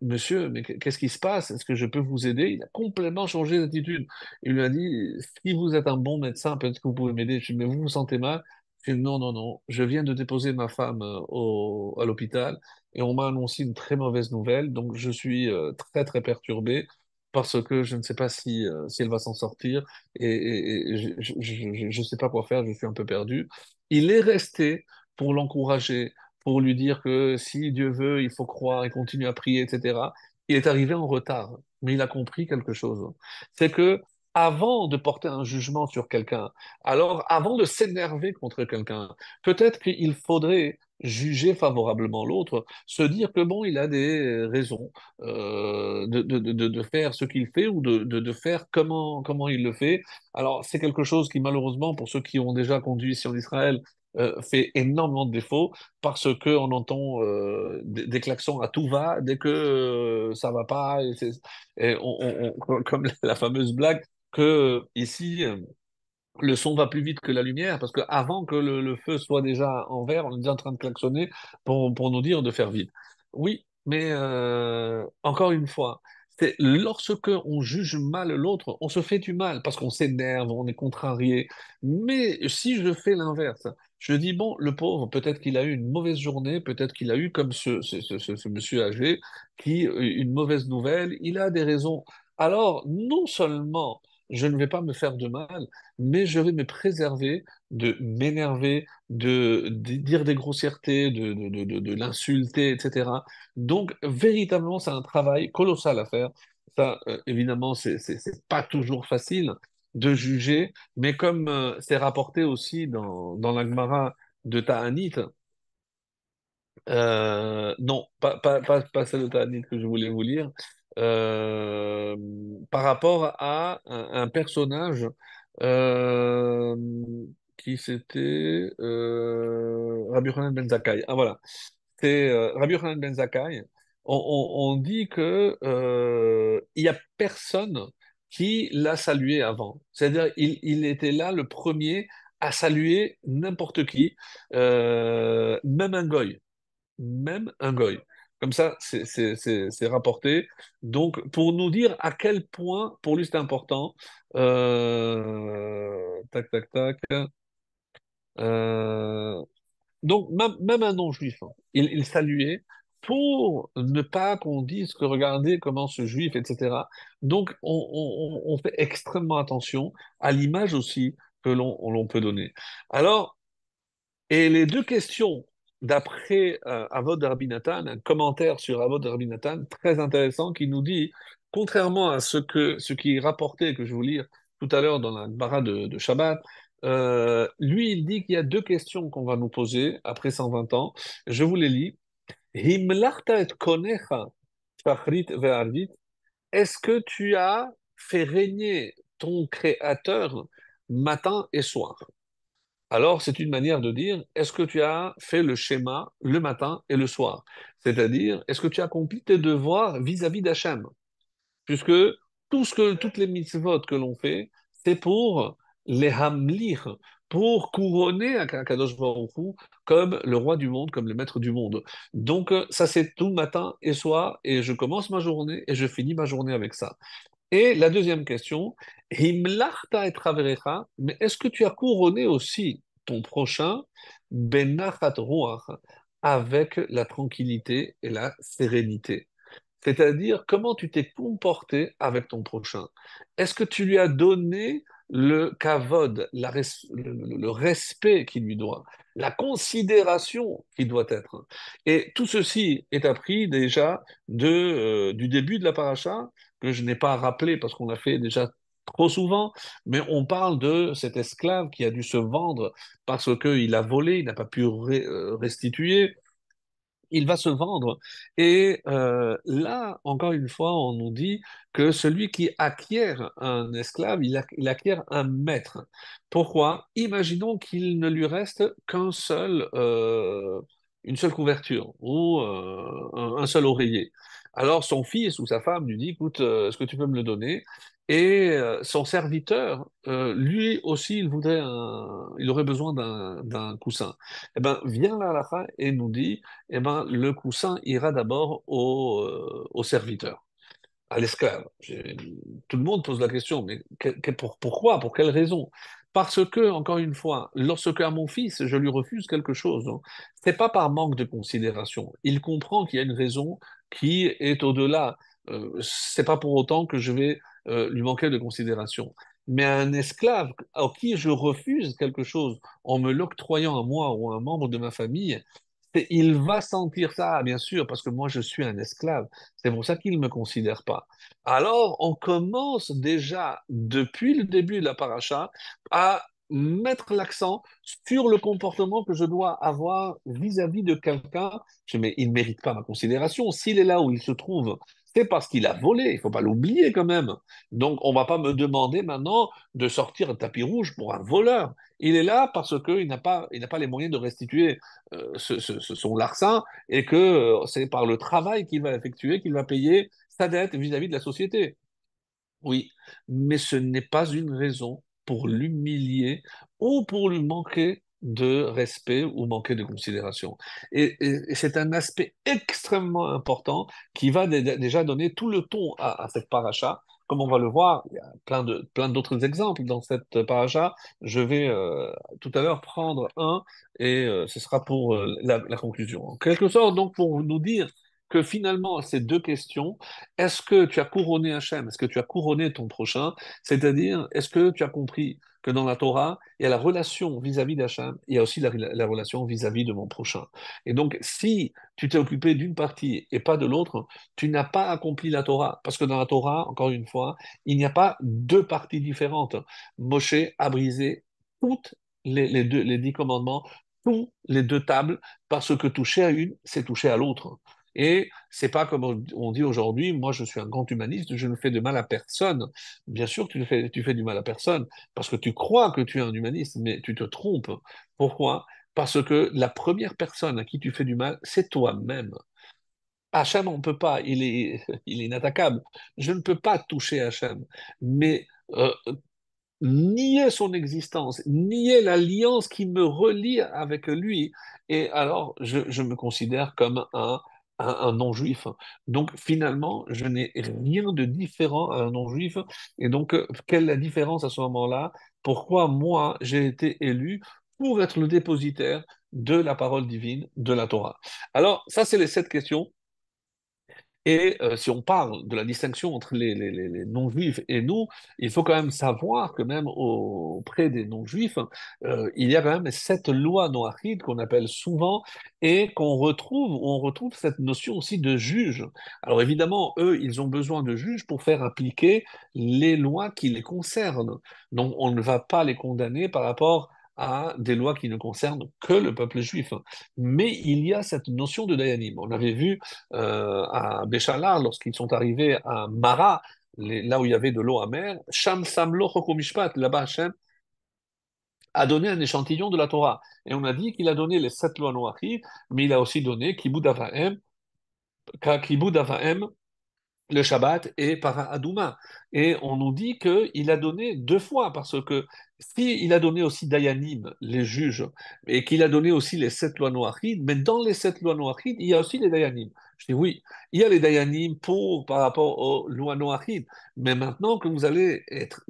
Monsieur, mais qu'est-ce qui se passe Est-ce que je peux vous aider Il a complètement changé d'attitude. Il lui a dit Si vous êtes un bon médecin, peut-être que vous pouvez m'aider. Je dit « Mais vous vous sentez mal Je dit « Non, non, non. Je viens de déposer ma femme euh, au, à l'hôpital et on m'a annoncé une très mauvaise nouvelle. Donc je suis euh, très, très perturbé parce que je ne sais pas si, euh, si elle va s'en sortir et, et je ne sais pas quoi faire. Je suis un peu perdu. Il est resté pour l'encourager, pour lui dire que si Dieu veut, il faut croire et continuer à prier, etc. Il est arrivé en retard, mais il a compris quelque chose. C'est que avant de porter un jugement sur quelqu'un, alors avant de s'énerver contre quelqu'un, peut-être qu'il faudrait juger favorablement l'autre, se dire que bon, il a des raisons euh, de, faire ce qu'il fait ou de, faire comment, comment il le fait. Alors, c'est quelque chose qui, malheureusement, pour ceux qui ont déjà conduit ici en Israël, euh, fait énormément de défauts parce qu'on entend euh, des, klaxons à tout va dès que euh, ça va pas. comme la fameuse blague que ici le son va plus vite que la lumière, parce qu'avant que le, feu soit déjà en vert, on est déjà en train de klaxonner pour, nous dire de faire vite. Oui, mais encore une fois, c'est lorsque on juge mal l'autre, on se fait du mal, parce qu'on s'énerve, on est contrarié. Mais si je fais l'inverse, je dis, bon, le pauvre, peut-être qu'il a eu une mauvaise journée, peut-être qu'il a eu, comme ce, monsieur âgé, qui euh, une mauvaise nouvelle, il a des raisons. Alors, non seulement je ne vais pas me faire de mal, mais je vais me préserver de m'énerver, de, dire des grossièretés, de, l'insulter, etc. Donc, véritablement, c'est un travail colossal à faire. Ça, euh, évidemment, évidemment, c'est pas toujours facile, de juger, mais comme euh, c'est rapporté aussi dans, dans l'Agmara de Ta'anit, euh, non, pas, pas, pas, celle de Ta'anit que je voulais vous lire, euh, par rapport à un, personnage qui c'était Rabbi Hanan Ben Zakai. Ah voilà, c'est Rabbi Hanan Ben Zakai. On, on, dit que il n'y a personne qui l'a salué avant. C'est-à-dire, il, était là le premier à saluer n'importe qui, euh, même un goy. Même un goy. Comme ça, c'est rapporté. Donc, pour nous dire à quel point, pour lui, c'est important. Euh, tac, tac, tac. Euh, donc, même, un non-juif, hein. il, saluait pour ne pas qu'on dise que regardez comment ce juif, etc. Donc, on, fait extrêmement attention à l'image aussi que l'on peut donner. Alors, et les deux questions d'après euh, Avod un commentaire sur Avod Arbinathan très intéressant qui nous dit, contrairement à ce, que, ce qui est rapporté, que je vous lire tout à l'heure dans la barra de, Shabbat, euh, lui, il dit qu'il y a deux questions qu'on va nous poser après 120 ans. Je vous les lis. Est-ce que tu as fait régner ton créateur matin et soir Alors, c'est une manière de dire est-ce que tu as fait le schéma le matin et le soir C'est-à-dire, est-ce que tu as accompli tes devoirs vis-à-vis d'Hachem Puisque tout ce que, toutes les mitzvot que l'on fait, c'est pour les hamlir, pour couronner Kadosh Baruch comme le roi du monde, comme le maître du monde. Donc euh, ça c'est tout matin et soir, et je commence ma journée et je finis ma journée avec ça. Et la deuxième question, Himlachta et mais est-ce que tu as couronné aussi ton prochain Benachat Ruach avec la tranquillité et la sérénité C'est-à-dire comment tu t'es comporté avec ton prochain Est-ce que tu lui as donné le kavod, le, respect qu'il lui doit, la considération qu'il doit être. Et tout ceci est appris déjà de, euh, du début de la paracha, que je n'ai pas rappelé parce qu'on l'a fait déjà trop souvent, mais on parle de cet esclave qui a dû se vendre parce qu'il a volé, il n'a pas pu euh, restituer, il va se vendre. Et euh, là, encore une fois, on nous dit que celui qui acquiert un esclave, il, acquiert un maître. Pourquoi Imaginons qu'il ne lui reste qu'un seul, euh, une seule couverture ou euh, un, seul oreiller. Alors son fils ou sa femme lui dit, écoute, est-ce que tu peux me le donner et euh, son serviteur, euh, lui aussi, il voudrait un, il aurait besoin d'un coussin. Eh ben, vient là la fin et nous dit, eh ben, le coussin ira d'abord au, euh, au, serviteur, à l'esclave. Tout le monde pose la question, mais pourquoi, pour quelle raison Parce que, encore une fois, lorsque à mon fils, je lui refuse quelque chose, hein, ce n'est pas par manque de considération. Il comprend qu'il y a une raison qui est au-delà. c'est pas pour autant que je vais euh, lui manquait de considération. Mais un esclave à qui je refuse quelque chose en me l'octroyant à moi ou à un membre de ma famille, il va sentir ça, bien sûr, parce que moi je suis un esclave. C'est pour ça qu'il ne me considère pas. Alors, on commence déjà, depuis le début de la paracha, à mettre l'accent sur le comportement que je dois avoir vis-à-vis de quelqu'un. Mais il ne mérite pas ma considération. S'il est là où il se trouve, c'est parce qu'il a volé, il ne faut pas l'oublier quand même. Donc on ne va pas me demander maintenant de sortir un tapis rouge pour un voleur. Il est là parce qu'il n'a pas, il pas les moyens de restituer euh, son larcin et que euh, c'est par le travail qu'il va effectuer qu'il va payer sa dette vis à -vis de la société. Oui, mais ce n'est pas une raison pour l'humilier ou pour lui manquer de respect ou manquer de considération. Et, c'est un aspect extrêmement important qui va déjà donner tout le ton à, cette paracha. Comme on va le voir, il y a plein, de, plein d'autres exemples dans cette paracha. Je vais euh, tout à l'heure prendre un et euh, ce sera pour euh, la, la, conclusion. En quelque sorte, donc, pour nous dire que finalement, ces deux questions, est-ce que tu as couronné Hachem Est-ce que tu as couronné ton prochain C'est-à-dire, est-ce que tu as compris que dans la Torah, il y a la relation vis-à-vis d'Hachem, il y a aussi la, relation vis-à-vis de mon prochain. Et donc, si tu t'es occupé d'une partie et pas de l'autre, tu n'as pas accompli la Torah. Parce que dans la Torah, encore une fois, il n'y a pas deux parties différentes. Moshe a brisé tous les, deux, les dix commandements, tous les deux tables, parce que toucher à une, c'est toucher à l'autre. Et c'est pas comme on dit aujourd'hui, moi je suis un grand humaniste, je ne fais de mal à personne. Bien sûr, tu fais, tu fais du mal à personne parce que tu crois que tu es un humaniste, mais tu te trompes. Pourquoi Parce que la première personne à qui tu fais du mal, c'est toi-même. Hachem, on ne peut pas, il est, *laughs* il est inattaquable. Je ne peux pas toucher Hachem. Mais euh, nier son existence, nier l'alliance qui me relie avec lui, et alors je, je me considère comme un un non-juif. Donc finalement, je n'ai rien de différent à un non-juif. Et donc, euh, quelle est la différence à ce moment-là Pourquoi moi, j'ai été élu pour être le dépositaire de la parole divine, de la Torah Alors, ça, c'est les sept questions et euh, si on parle de la distinction entre les, non-juifs et nous, il faut quand même savoir que même auprès des non-juifs, euh, il y a quand même cette loi noachide qu'on appelle souvent et qu'on retrouve, on retrouve cette notion aussi de juge. Alors évidemment, eux, ils ont besoin de juges pour faire appliquer les lois qui les concernent. Donc on ne va pas les condamner par rapport à des lois qui ne concernent que le peuple juif. Mais il y a cette notion de Dayanim. On avait vu euh, à Béchala, lorsqu'ils sont arrivés à Mara, là où il y avait de l'eau amère, Sham Samlo Chokomishpat, là-bas a donné un échantillon de la Torah. Et on a dit qu'il a donné les sept lois noachi, mais il a aussi donné Kibud Avahem, le Shabbat et Para Aduma. Et on nous dit qu'il a donné deux fois, parce que s'il a donné aussi Dayanim, les juges, et qu'il a donné aussi les sept lois noachides, mais dans les sept lois noachides, il y a aussi les Dayanim. Je dis oui, il y a les Dayanim pour, par rapport aux lois noachides, mais maintenant que vous allez être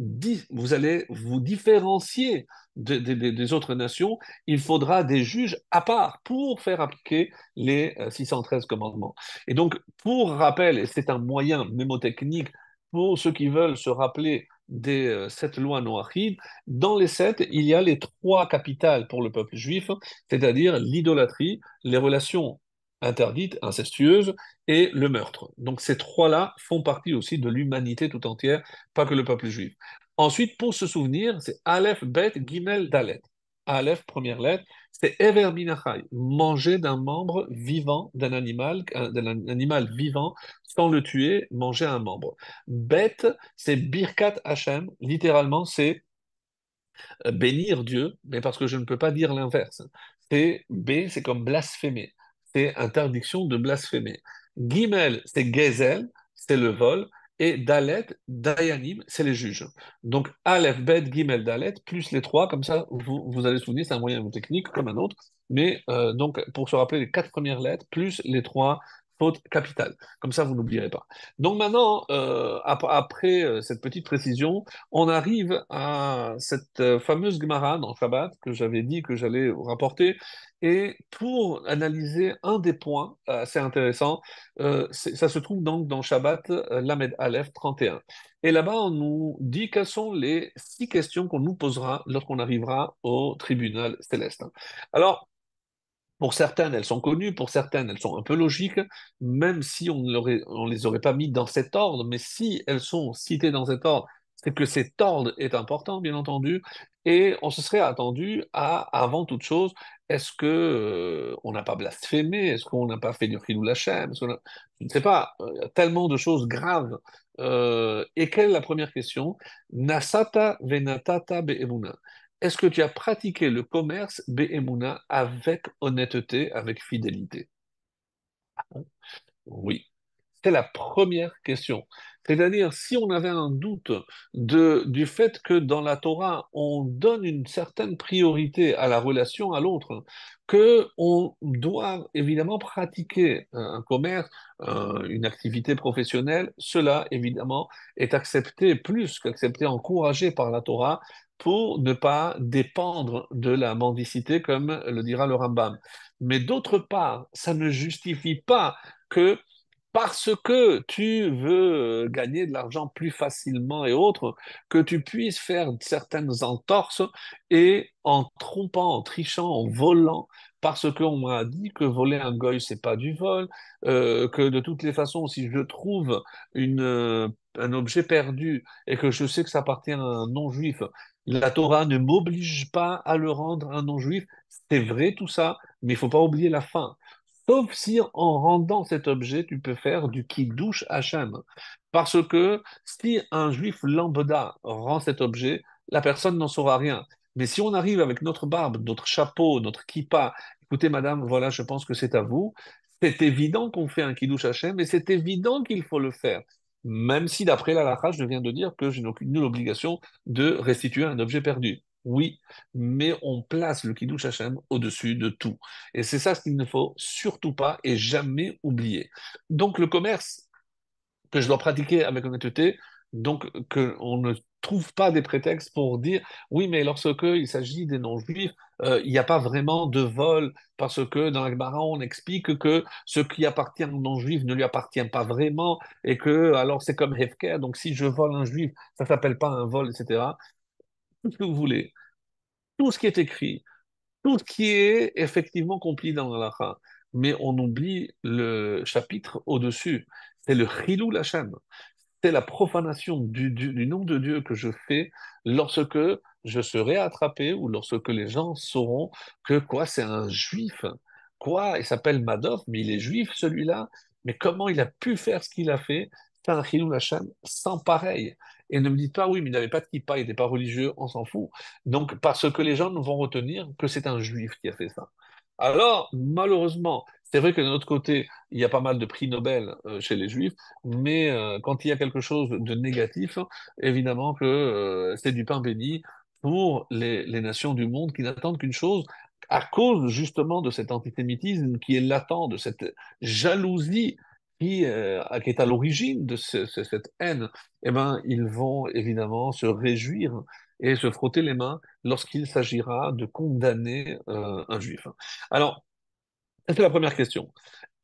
vous allez vous différencier des autres nations, il faudra des juges à part pour faire appliquer les 613 euh, commandements. Et donc, pour rappel, et c'est un moyen mnémotechnique pour ceux qui veulent se rappeler des euh, sept lois noachides, dans les sept, il y a les trois capitales pour le peuple juif, c'est-à-dire l'idolâtrie, les relations interdites, incestueuses, et le meurtre. Donc ces trois-là font partie aussi de l'humanité tout entière, pas que le peuple juif. Ensuite, pour se souvenir, c'est Aleph, Bet, Gimel, Dalet. Aleph, première lettre, c'est Ever manger d'un membre vivant d'un animal, euh, d'un animal vivant sans le tuer, manger un membre. Bête, c'est Birkat hachem », littéralement, c'est euh, bénir Dieu, mais parce que je ne peux pas dire l'inverse. C'est B, c'est comme blasphémer. C'est interdiction de blasphémer. Gimel, c'est Gezel, c'est le vol et Dalet, Dayanim, c'est les juges. Donc Aleph, Bet, Gimel, Dalet, plus les trois, comme ça vous, vous allez souvenir, c'est un moyen technique comme un autre, mais euh, donc pour se rappeler les quatre premières lettres, plus les trois faute capitale. Comme ça, vous n'oublierez pas. Donc maintenant, euh, après euh, cette petite précision, on arrive à cette euh, fameuse Gemara dans Shabbat que j'avais dit que j'allais vous rapporter. Et pour analyser un des points assez intéressant, ça se trouve donc dans Shabbat Lamed Aleph 31. Et là-bas, on nous dit quelles sont les six questions qu'on nous posera lorsqu'on arrivera au tribunal céleste. Alors, pour certaines, elles sont connues, pour certaines, elles sont un peu logiques, même si on ne les aurait pas mis dans cet ordre, mais si elles sont citées dans cet ordre, c'est que cet ordre est important, bien entendu, et on se serait attendu à, avant toute chose, est-ce qu'on euh, n'a pas blasphémé, est-ce qu'on n'a pas fait du Khilou Lachem, je ne sais pas, euh, tellement de choses graves. Euh, et quelle est la première question Nasata venatata be'emuna est-ce que tu as pratiqué le commerce Be'emouna avec honnêteté, avec fidélité ah Oui. C'est la première question. C'est-à-dire, si on avait un doute de, du fait que dans la Torah, on donne une certaine priorité à la relation à l'autre, que on doit évidemment pratiquer un commerce, une activité professionnelle, cela évidemment est accepté, plus qu'accepté, encouragé par la Torah, pour ne pas dépendre de la mendicité, comme le dira le Rambam. Mais d'autre part, ça ne justifie pas que parce que tu veux gagner de l'argent plus facilement et autres, que tu puisses faire certaines entorses et en trompant, en trichant, en volant, parce qu'on m'a dit que voler un goy, c'est pas du vol, euh, que de toutes les façons, si je trouve euh, un objet perdu et que je sais que ça appartient à un non-juif, la Torah ne m'oblige pas à le rendre un non-juif. C'est vrai tout ça, mais il faut pas oublier la fin. Sauf si en rendant cet objet, tu peux faire du kiddush Hachem. Parce que si un juif lambda rend cet objet, la personne n'en saura rien. Mais si on arrive avec notre barbe, notre chapeau, notre kippa, écoutez madame, voilà, je pense que c'est à vous, c'est évident qu'on fait un kiddush Hachem et c'est évident qu'il faut le faire même si d'après la je viens de dire que je n'ai aucune obligation de restituer un objet perdu. Oui, mais on place le Kiddush Hashem au-dessus de tout. Et c'est ça ce qu'il ne faut surtout pas et jamais oublier. Donc le commerce que je dois pratiquer avec honnêteté, donc qu'on ne trouve pas des prétextes pour dire oui, mais lorsqu'il s'agit des non-juifs, euh, il n'y a pas vraiment de vol parce que dans Gemara, on explique que ce qui appartient aux non-juifs ne lui appartient pas vraiment et que alors c'est comme Hefker, donc si je vole un juif, ça s'appelle pas un vol, etc. Tout ce que vous voulez, tout ce qui est écrit, tout ce qui est effectivement compris dans l'Alaha, mais on oublie le chapitre au-dessus, c'est le Hilou Lachem », c'est la profanation du, nom de Dieu que je fais lorsque je serai attrapé ou lorsque les gens sauront que quoi, c'est un juif. Quoi, il s'appelle Madoff, mais il est juif celui-là. Mais comment il a pu faire ce qu'il a fait C'est un la sans pareil. Et ne me dites pas, oui, mais il n'avait pas de kippa, il n'était pas religieux, on s'en fout. Donc, parce que les gens vont retenir que c'est un juif qui a fait ça. Alors, malheureusement, c'est vrai que de notre côté, il y a pas mal de prix Nobel euh, chez les Juifs, mais euh, quand il y a quelque chose de négatif, évidemment que euh, c'est du pain béni pour les, nations du monde qui n'attendent qu'une chose, à cause justement de cet antisémitisme qui est latent, de cette jalousie qui, est à l'origine de cette haine, eh ben, ils vont évidemment se réjouir et se frotter les mains lorsqu'il s'agira de condamner euh, un juif. Alors, c'est la première question.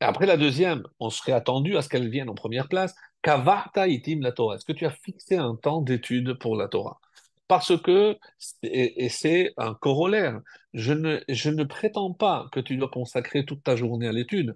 Après la deuxième, on serait attendu à ce qu'elle vienne en première place. Kavarta itim la Torah. Est-ce que tu as fixé un temps d'étude pour la Torah Parce que, et, c'est un corollaire, je ne, je ne prétends pas que tu dois consacrer toute ta journée à l'étude.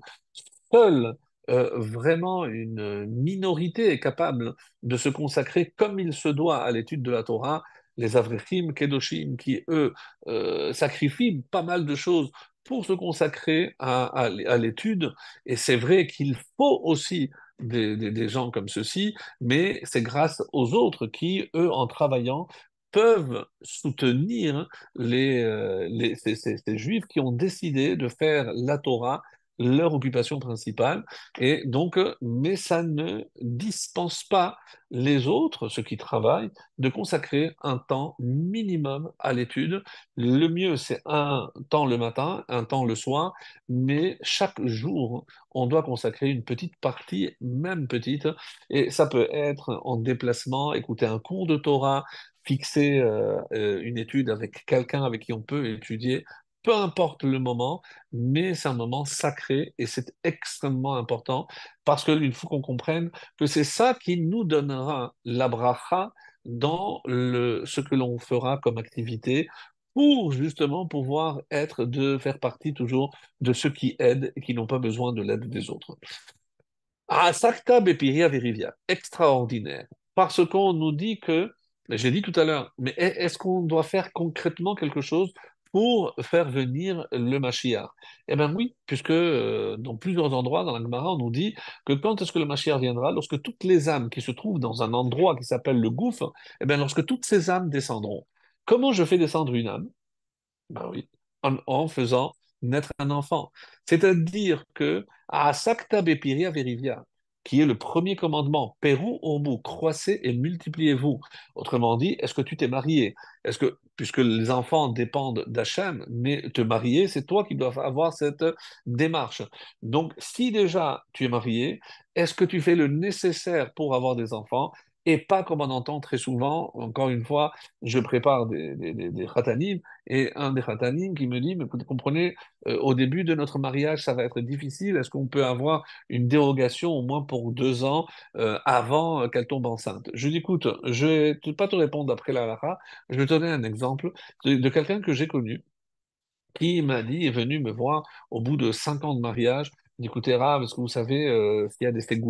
Seule euh, vraiment une minorité est capable de se consacrer comme il se doit à l'étude de la Torah, les Avrichim, Kedoshim, qui eux euh, sacrifient pas mal de choses pour se consacrer à, l'étude. Et c'est vrai qu'il faut aussi des, gens comme ceux-ci, mais c'est grâce aux autres qui, eux, en travaillant, peuvent soutenir les, euh, ces, juifs qui ont décidé de faire la Torah leur occupation principale. Et donc, euh, mais ça ne dispense pas les autres, ceux qui travaillent, de consacrer un temps minimum à l'étude. Le mieux, c'est un temps le matin, un temps le soir, mais chaque jour, on doit consacrer une petite partie, même petite, et ça peut être en déplacement, écouter un cours de Torah, fixer euh, euh, une étude avec quelqu'un avec qui on peut étudier peu importe le moment, mais c'est un moment sacré et c'est extrêmement important parce qu'il faut qu'on comprenne que c'est ça qui nous donnera la bracha dans ce que l'on fera comme activité pour justement pouvoir être, de faire partie toujours de ceux qui aident et qui n'ont pas besoin de l'aide des autres. Asakta Bepiria virivia »« extraordinaire, parce qu'on nous dit que, j'ai dit tout à l'heure, mais est-ce qu'on doit faire concrètement quelque chose pour faire venir le Mashiach Eh bien oui, puisque euh, dans plusieurs endroits dans la Gemara, on nous dit que quand est-ce que le Mashiach viendra Lorsque toutes les âmes qui se trouvent dans un endroit qui s'appelle le gouffre, eh bien lorsque toutes ces âmes descendront. Comment je fais descendre une âme Ben oui, en, faisant naître un enfant. C'est-à-dire que à ah, Sakta bepiria Verivia, qui est le premier commandement. Pérou au bout, croissez et multipliez-vous. Autrement dit, est-ce que tu t'es marié Est-ce que, puisque les enfants dépendent d'Hachem, mais te marier, c'est toi qui dois avoir cette démarche. Donc, si déjà tu es marié, est-ce que tu fais le nécessaire pour avoir des enfants et pas comme on entend très souvent. Encore une fois, je prépare des, et un des khatanim qui me dit, mais vous comprenez, euh, au début de notre mariage, ça va être difficile, est-ce qu'on peut avoir une dérogation au moins pour deux ans euh, avant euh, qu'elle tombe enceinte Je dis, écoute, je ne vais pas te répondre après la Lara, je vais te donner un exemple de, de quelqu'un que j'ai connu, qui m'a dit, est venu me voir au bout de cinq ans de mariage, d'écouter parce que vous savez, euh, y a des faits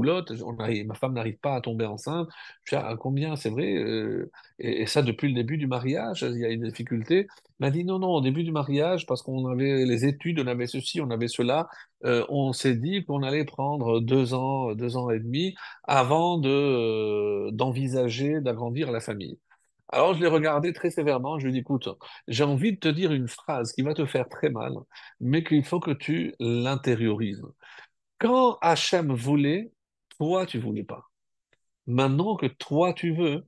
on ma femme n'arrive pas à tomber enceinte. Je à ah, combien, c'est vrai euh, et, ça, depuis le début du mariage, il y a une difficulté. Il m'a dit, non, non, au début du mariage, parce qu'on avait les études, on avait ceci, on avait cela, euh, on s'est dit qu'on allait prendre deux ans, deux ans et demi avant de, euh, d'envisager d'agrandir la famille. Alors je l'ai regardé très sévèrement, je lui ai dit, écoute, j'ai envie de te dire une phrase qui va te faire très mal, mais qu'il faut que tu l'intériorises. Quand Hachem voulait, toi tu voulais pas. Maintenant que toi tu veux,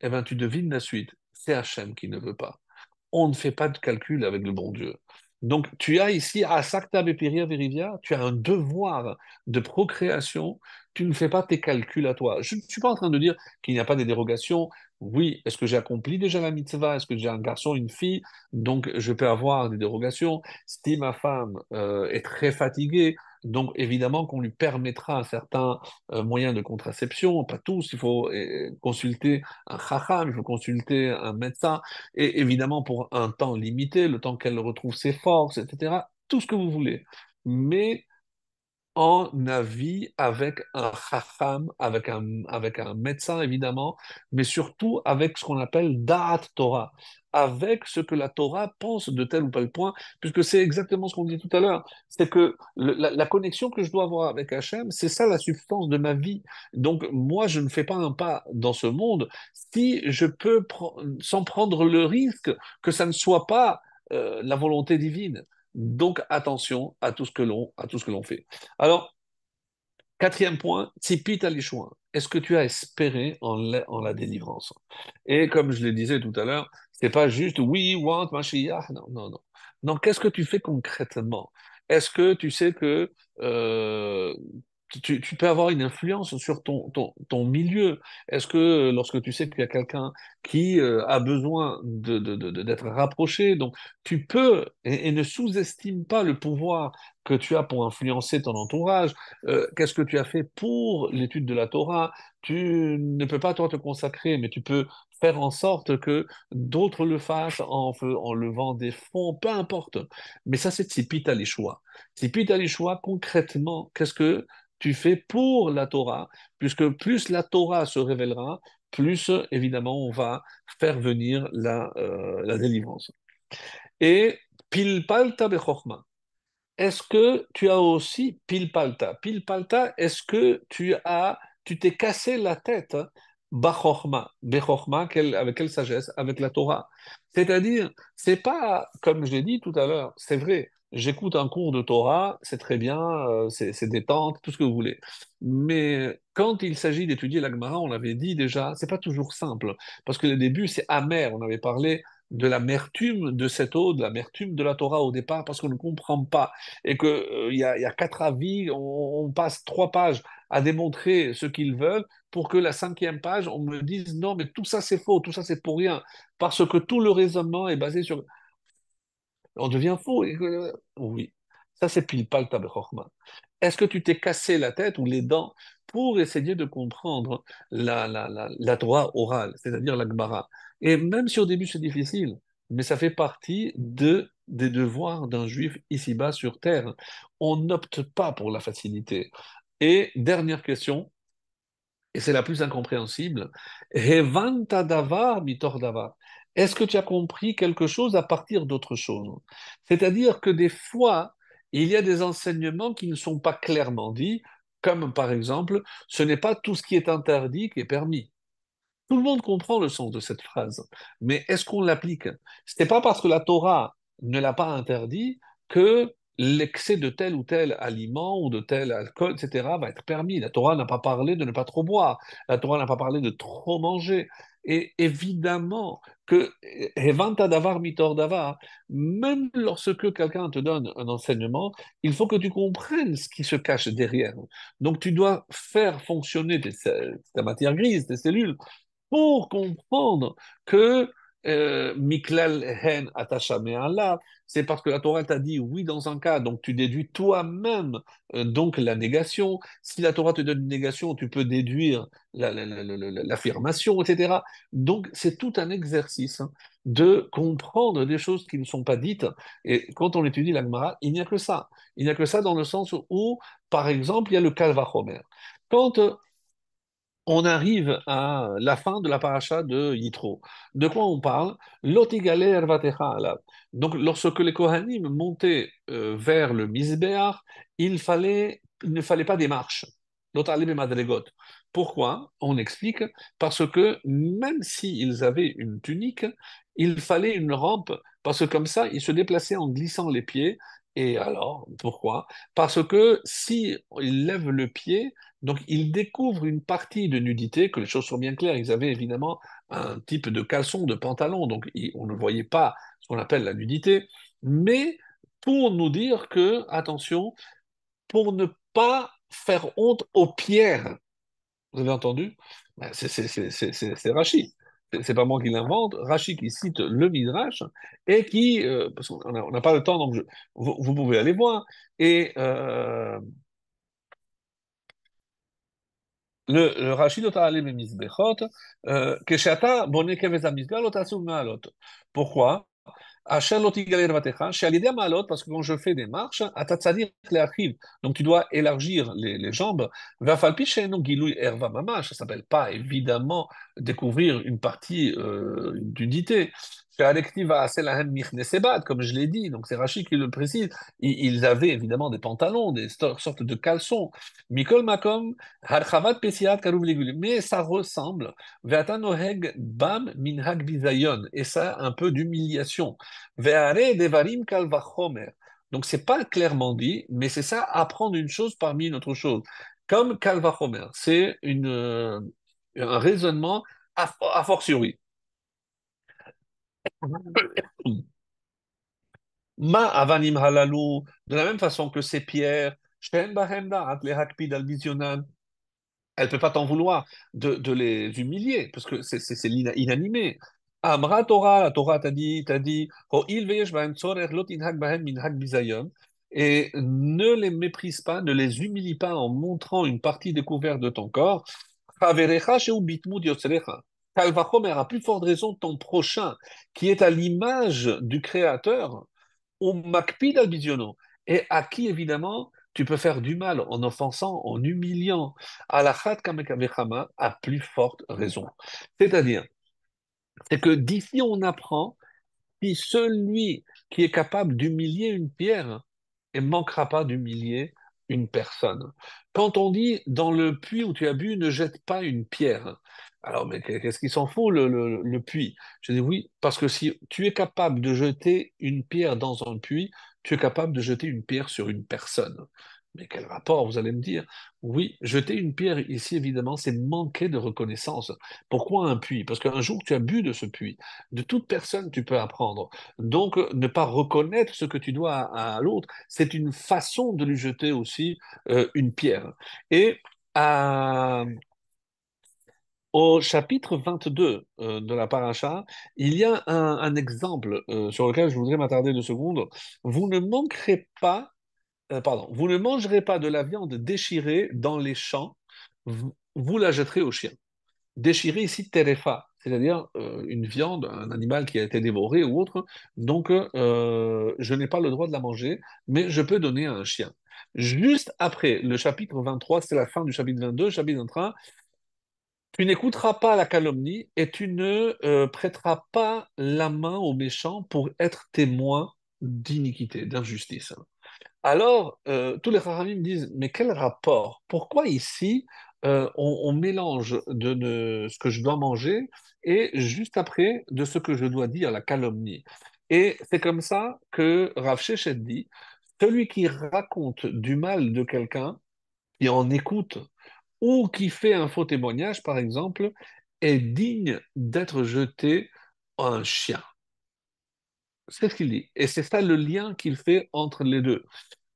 eh ben, tu devines la suite. C'est Hachem qui ne veut pas. On ne fait pas de calcul avec le bon Dieu. Donc, tu as ici, à Sakta Bepiria Verivia, tu as un devoir de procréation tu ne fais pas tes calculs à toi. Je ne suis pas en train de dire qu'il n'y a pas des dérogations. Oui, est-ce que j'ai accompli déjà la mitzvah Est-ce que j'ai un garçon, une fille Donc, je peux avoir des dérogations. Si ma femme euh, est très fatiguée, donc évidemment qu'on lui permettra certains euh, moyens de contraception, pas tous, il faut euh, consulter un chacham, il faut consulter un médecin, et évidemment pour un temps limité, le temps qu'elle retrouve ses forces, etc., tout ce que vous voulez. Mais en avis avec un chacham, avec un, avec un médecin évidemment, mais surtout avec ce qu'on appelle Da'at Torah, avec ce que la Torah pense de tel ou tel point, puisque c'est exactement ce qu'on dit tout à l'heure, c'est que la, connexion que je dois avoir avec Hachem, c'est ça la substance de ma vie. Donc moi, je ne fais pas un pas dans ce monde si je peux, sans prendre le risque que ça ne soit pas euh, la volonté divine. Donc attention à tout ce que l'on à tout ce que l'on fait. Alors quatrième point, les choix. Est-ce que tu as espéré en la, délivrance Et comme je le disais tout à l'heure, c'est pas juste we want Mashiach. Non non non. Non, qu'est-ce que tu fais concrètement Est-ce que tu sais que euh, tu, peux avoir une influence sur ton, ton, ton milieu. Est-ce que euh, lorsque tu sais qu'il y a quelqu'un qui euh, a besoin d'être de, de, rapproché, donc tu peux et, ne sous-estime pas le pouvoir que tu as pour influencer ton entourage. Euh, qu'est-ce que tu as fait pour l'étude de la Torah Tu ne peux pas toi te consacrer, mais tu peux faire en sorte que d'autres le fassent en, en, levant des fonds, peu importe. Mais ça, c'est Tzipit à tu as à choix concrètement, qu'est-ce que tu fais pour la Torah, puisque plus la Torah se révélera, plus évidemment on va faire venir la, euh, délivrance. Et pilpalta bechorma. Est-ce que tu as aussi pilpalta Pilpalta, est-ce que tu as, tu t'es cassé la tête hein, bechorma, avec quelle sagesse Avec la Torah. C'est-à-dire, c'est pas, comme je l'ai dit tout à l'heure, c'est vrai, j'écoute un cours de Torah, c'est très bien, euh, c'est détente, tout ce que vous voulez. Mais quand il s'agit d'étudier l'Agmara, on l'avait dit déjà, c'est pas toujours simple, parce que le début, c'est amer. On avait parlé de l'amertume de cette eau, de l'amertume de la Torah au départ, parce qu'on ne comprend pas, et qu'il euh, y, a, quatre avis, on passe trois pages à démontrer ce qu'ils veulent, pour que la cinquième page, on me dise non, mais tout ça c'est faux, tout ça c'est pour rien, parce que tout le raisonnement est basé sur on devient fou. Oui, ça c'est pile pal Chorma. Est-ce que tu t'es cassé la tête ou les dents pour essayer de comprendre la, la, la, la Torah orale, c'est-à-dire la Et même si au début c'est difficile, mais ça fait partie de, des devoirs d'un juif ici-bas sur terre. On n'opte pas pour la facilité. Et dernière question, et c'est la plus incompréhensible, Hevanta Davar Mitor Davar. Est-ce que tu as compris quelque chose à partir d'autre chose C'est-à-dire que des fois, il y a des enseignements qui ne sont pas clairement dits, comme par exemple, ce n'est pas tout ce qui est interdit qui est permis. Tout le monde comprend le sens de cette phrase, mais est-ce qu'on l'applique Ce n'est pas parce que la Torah ne l'a pas interdit que l'excès de tel ou tel aliment ou de tel alcool, etc., va être permis. La Torah n'a pas parlé de ne pas trop boire. La Torah n'a pas parlé de trop manger. Et évidemment que Hevanta Davar Mitor Davar, même lorsque quelqu'un te donne un enseignement, il faut que tu comprennes ce qui se cache derrière. Donc tu dois faire fonctionner ta matière grise, tes cellules, pour comprendre que euh, miklal hen c'est parce que la Torah t'a dit oui dans un cas, donc tu déduis toi-même euh, donc la négation. Si la Torah te donne une négation, tu peux déduire l'affirmation, la, etc. Donc c'est tout un exercice hein, de comprendre des choses qui ne sont pas dites. Et quand on étudie l'Agmara, il n'y a que ça. Il n'y a que ça dans le sens où, par exemple, il y a le Kalvachomer. Quand euh, on arrive à la fin de la paracha de Yitro. De quoi on parle Donc, lorsque les Kohanim montaient euh, vers le misbéar, il, ne fallait pas des marches. Pourquoi On explique parce que même s'ils avaient une tunique, il fallait une rampe parce que comme ça, ils se déplaçaient en glissant les pieds et alors, pourquoi Parce que si il lève le pied, donc il découvre une partie de nudité, que les choses soient bien claires, ils avaient évidemment un type de caleçon, de pantalon, donc on ne voyait pas ce qu'on appelle la nudité, mais pour nous dire que, attention, pour ne pas faire honte aux pierres, vous avez entendu ben, C'est Rachid c'est pas moi qui l'invente, Rachid qui cite le Midrash, et qui, euh, parce qu'on n'a pas le temps, donc vous, pouvez aller voir, et euh, le, le euh, alot Pourquoi à l'idée malot, parce que quand je fais des marches, à tatzadir les archives. Donc tu dois élargir les, les jambes. Va chez nous, Gilou Erva Mamash, ça s'appelle pas évidemment découvrir une partie euh, d'unité comme je l'ai dit, donc c'est Rachid qui le précise, ils avaient évidemment des pantalons, des sortes de caleçons. Mikol mais ça ressemble. Bam et ça un peu d'humiliation. Veare Devarim Kalvachomer. Donc c'est pas clairement dit, mais c'est ça, apprendre une chose parmi une autre chose. Comme Kalvachomer, c'est une, euh, un raisonnement a, a fortiori. Ma avanim de la même façon que ces pierres, elle ne peut pas t'en vouloir de, les humilier, parce que c'est inanimé. la Torah t'a dit, t'a dit, et ne les méprise pas, ne les humilie pas en montrant une partie découverte de ton corps. Calvachomer, à plus forte raison, ton prochain, qui est à l'image du Créateur, au Makpid al et à qui, évidemment, tu peux faire du mal en offensant, en humiliant. Chat Kamekamechama, a plus forte raison. C'est-à-dire, c'est que d'ici, on apprend que celui qui est capable d'humilier une pierre ne manquera pas d'humilier une personne. Quand on dit dans le puits où tu as bu, ne jette pas une pierre, alors, mais qu'est-ce qu'il s'en faut, le, puits Je dis oui, parce que si tu es capable de jeter une pierre dans un puits, tu es capable de jeter une pierre sur une personne. Mais quel rapport, vous allez me dire Oui, jeter une pierre ici, évidemment, c'est manquer de reconnaissance. Pourquoi un puits Parce qu'un jour, tu as bu de ce puits. De toute personne, tu peux apprendre. Donc, ne pas reconnaître ce que tu dois à, l'autre, c'est une façon de lui jeter aussi euh, une pierre. Et à, euh, au chapitre 22 euh, de la paracha, il y a un, exemple euh, sur lequel je voudrais m'attarder deux secondes. Vous ne manquerez pas, euh, pardon, vous ne mangerez pas de la viande déchirée dans les champs, vous, la jetterez au chien. Déchirée ici, terefa, c'est-à-dire une viande, un animal qui a été dévoré ou autre, donc je n'ai pas le droit de la manger, mais je peux donner à un chien. Juste après le chapitre 23, c'est la fin du chapitre 22, chapitre 23, tu n'écouteras pas la calomnie et tu ne euh, prêteras pas la main aux méchants pour être témoin d'iniquité, d'injustice. Alors, euh, tous les me disent, mais quel rapport Pourquoi ici, euh, on, mélange de, ce que je dois manger et juste après de ce que je dois dire, la calomnie Et c'est comme ça que Rav Shechet dit, celui qui raconte du mal de quelqu'un, et en écoute ou qui fait un faux témoignage, par exemple, est digne d'être jeté à un chien. C'est ce qu'il dit. Et c'est ça le lien qu'il fait entre les deux.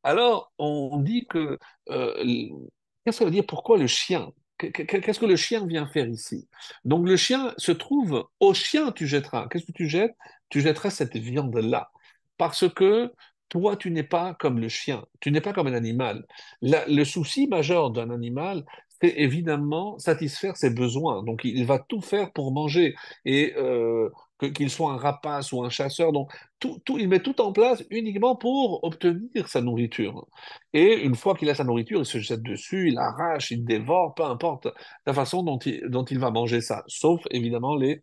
Alors, on dit que... Euh, qu'est-ce que ça veut dire Pourquoi le chien Qu'est-ce que le chien vient faire ici Donc le chien se trouve, au chien tu jetteras. Qu'est-ce que tu jettes Tu jetteras cette viande-là. Parce que toi, tu n'es pas comme le chien, tu n'es pas comme un animal. le souci majeur d'un animal, c'est évidemment satisfaire ses besoins. Donc il va tout faire pour manger et euh, qu'il soit un rapace ou un chasseur. Donc tout, tout, il met tout en place uniquement pour obtenir sa nourriture. Et une fois qu'il a sa nourriture, il se jette dessus, il arrache, il dévore, peu importe la façon dont il, dont il va manger ça, sauf évidemment les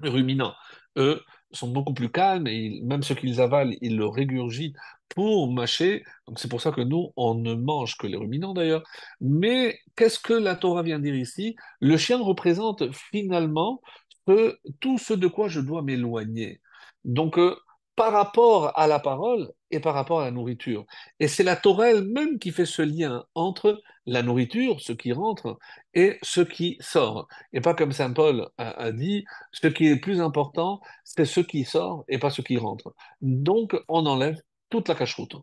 ruminants. Eux, sont beaucoup plus calmes et même ce qu'ils avalent, ils le régurgitent pour mâcher. Donc c'est pour ça que nous, on ne mange que les ruminants d'ailleurs. Mais qu'est-ce que la Torah vient dire ici Le chien représente finalement tout ce de quoi je dois m'éloigner. Donc euh, par rapport à la parole, et par rapport à la nourriture. Et c'est la Torah même qui fait ce lien entre la nourriture, ce qui rentre, et ce qui sort. Et pas comme Saint Paul a, dit, ce qui est plus important, c'est ce qui sort et pas ce qui rentre. Donc on enlève toute la cache-route.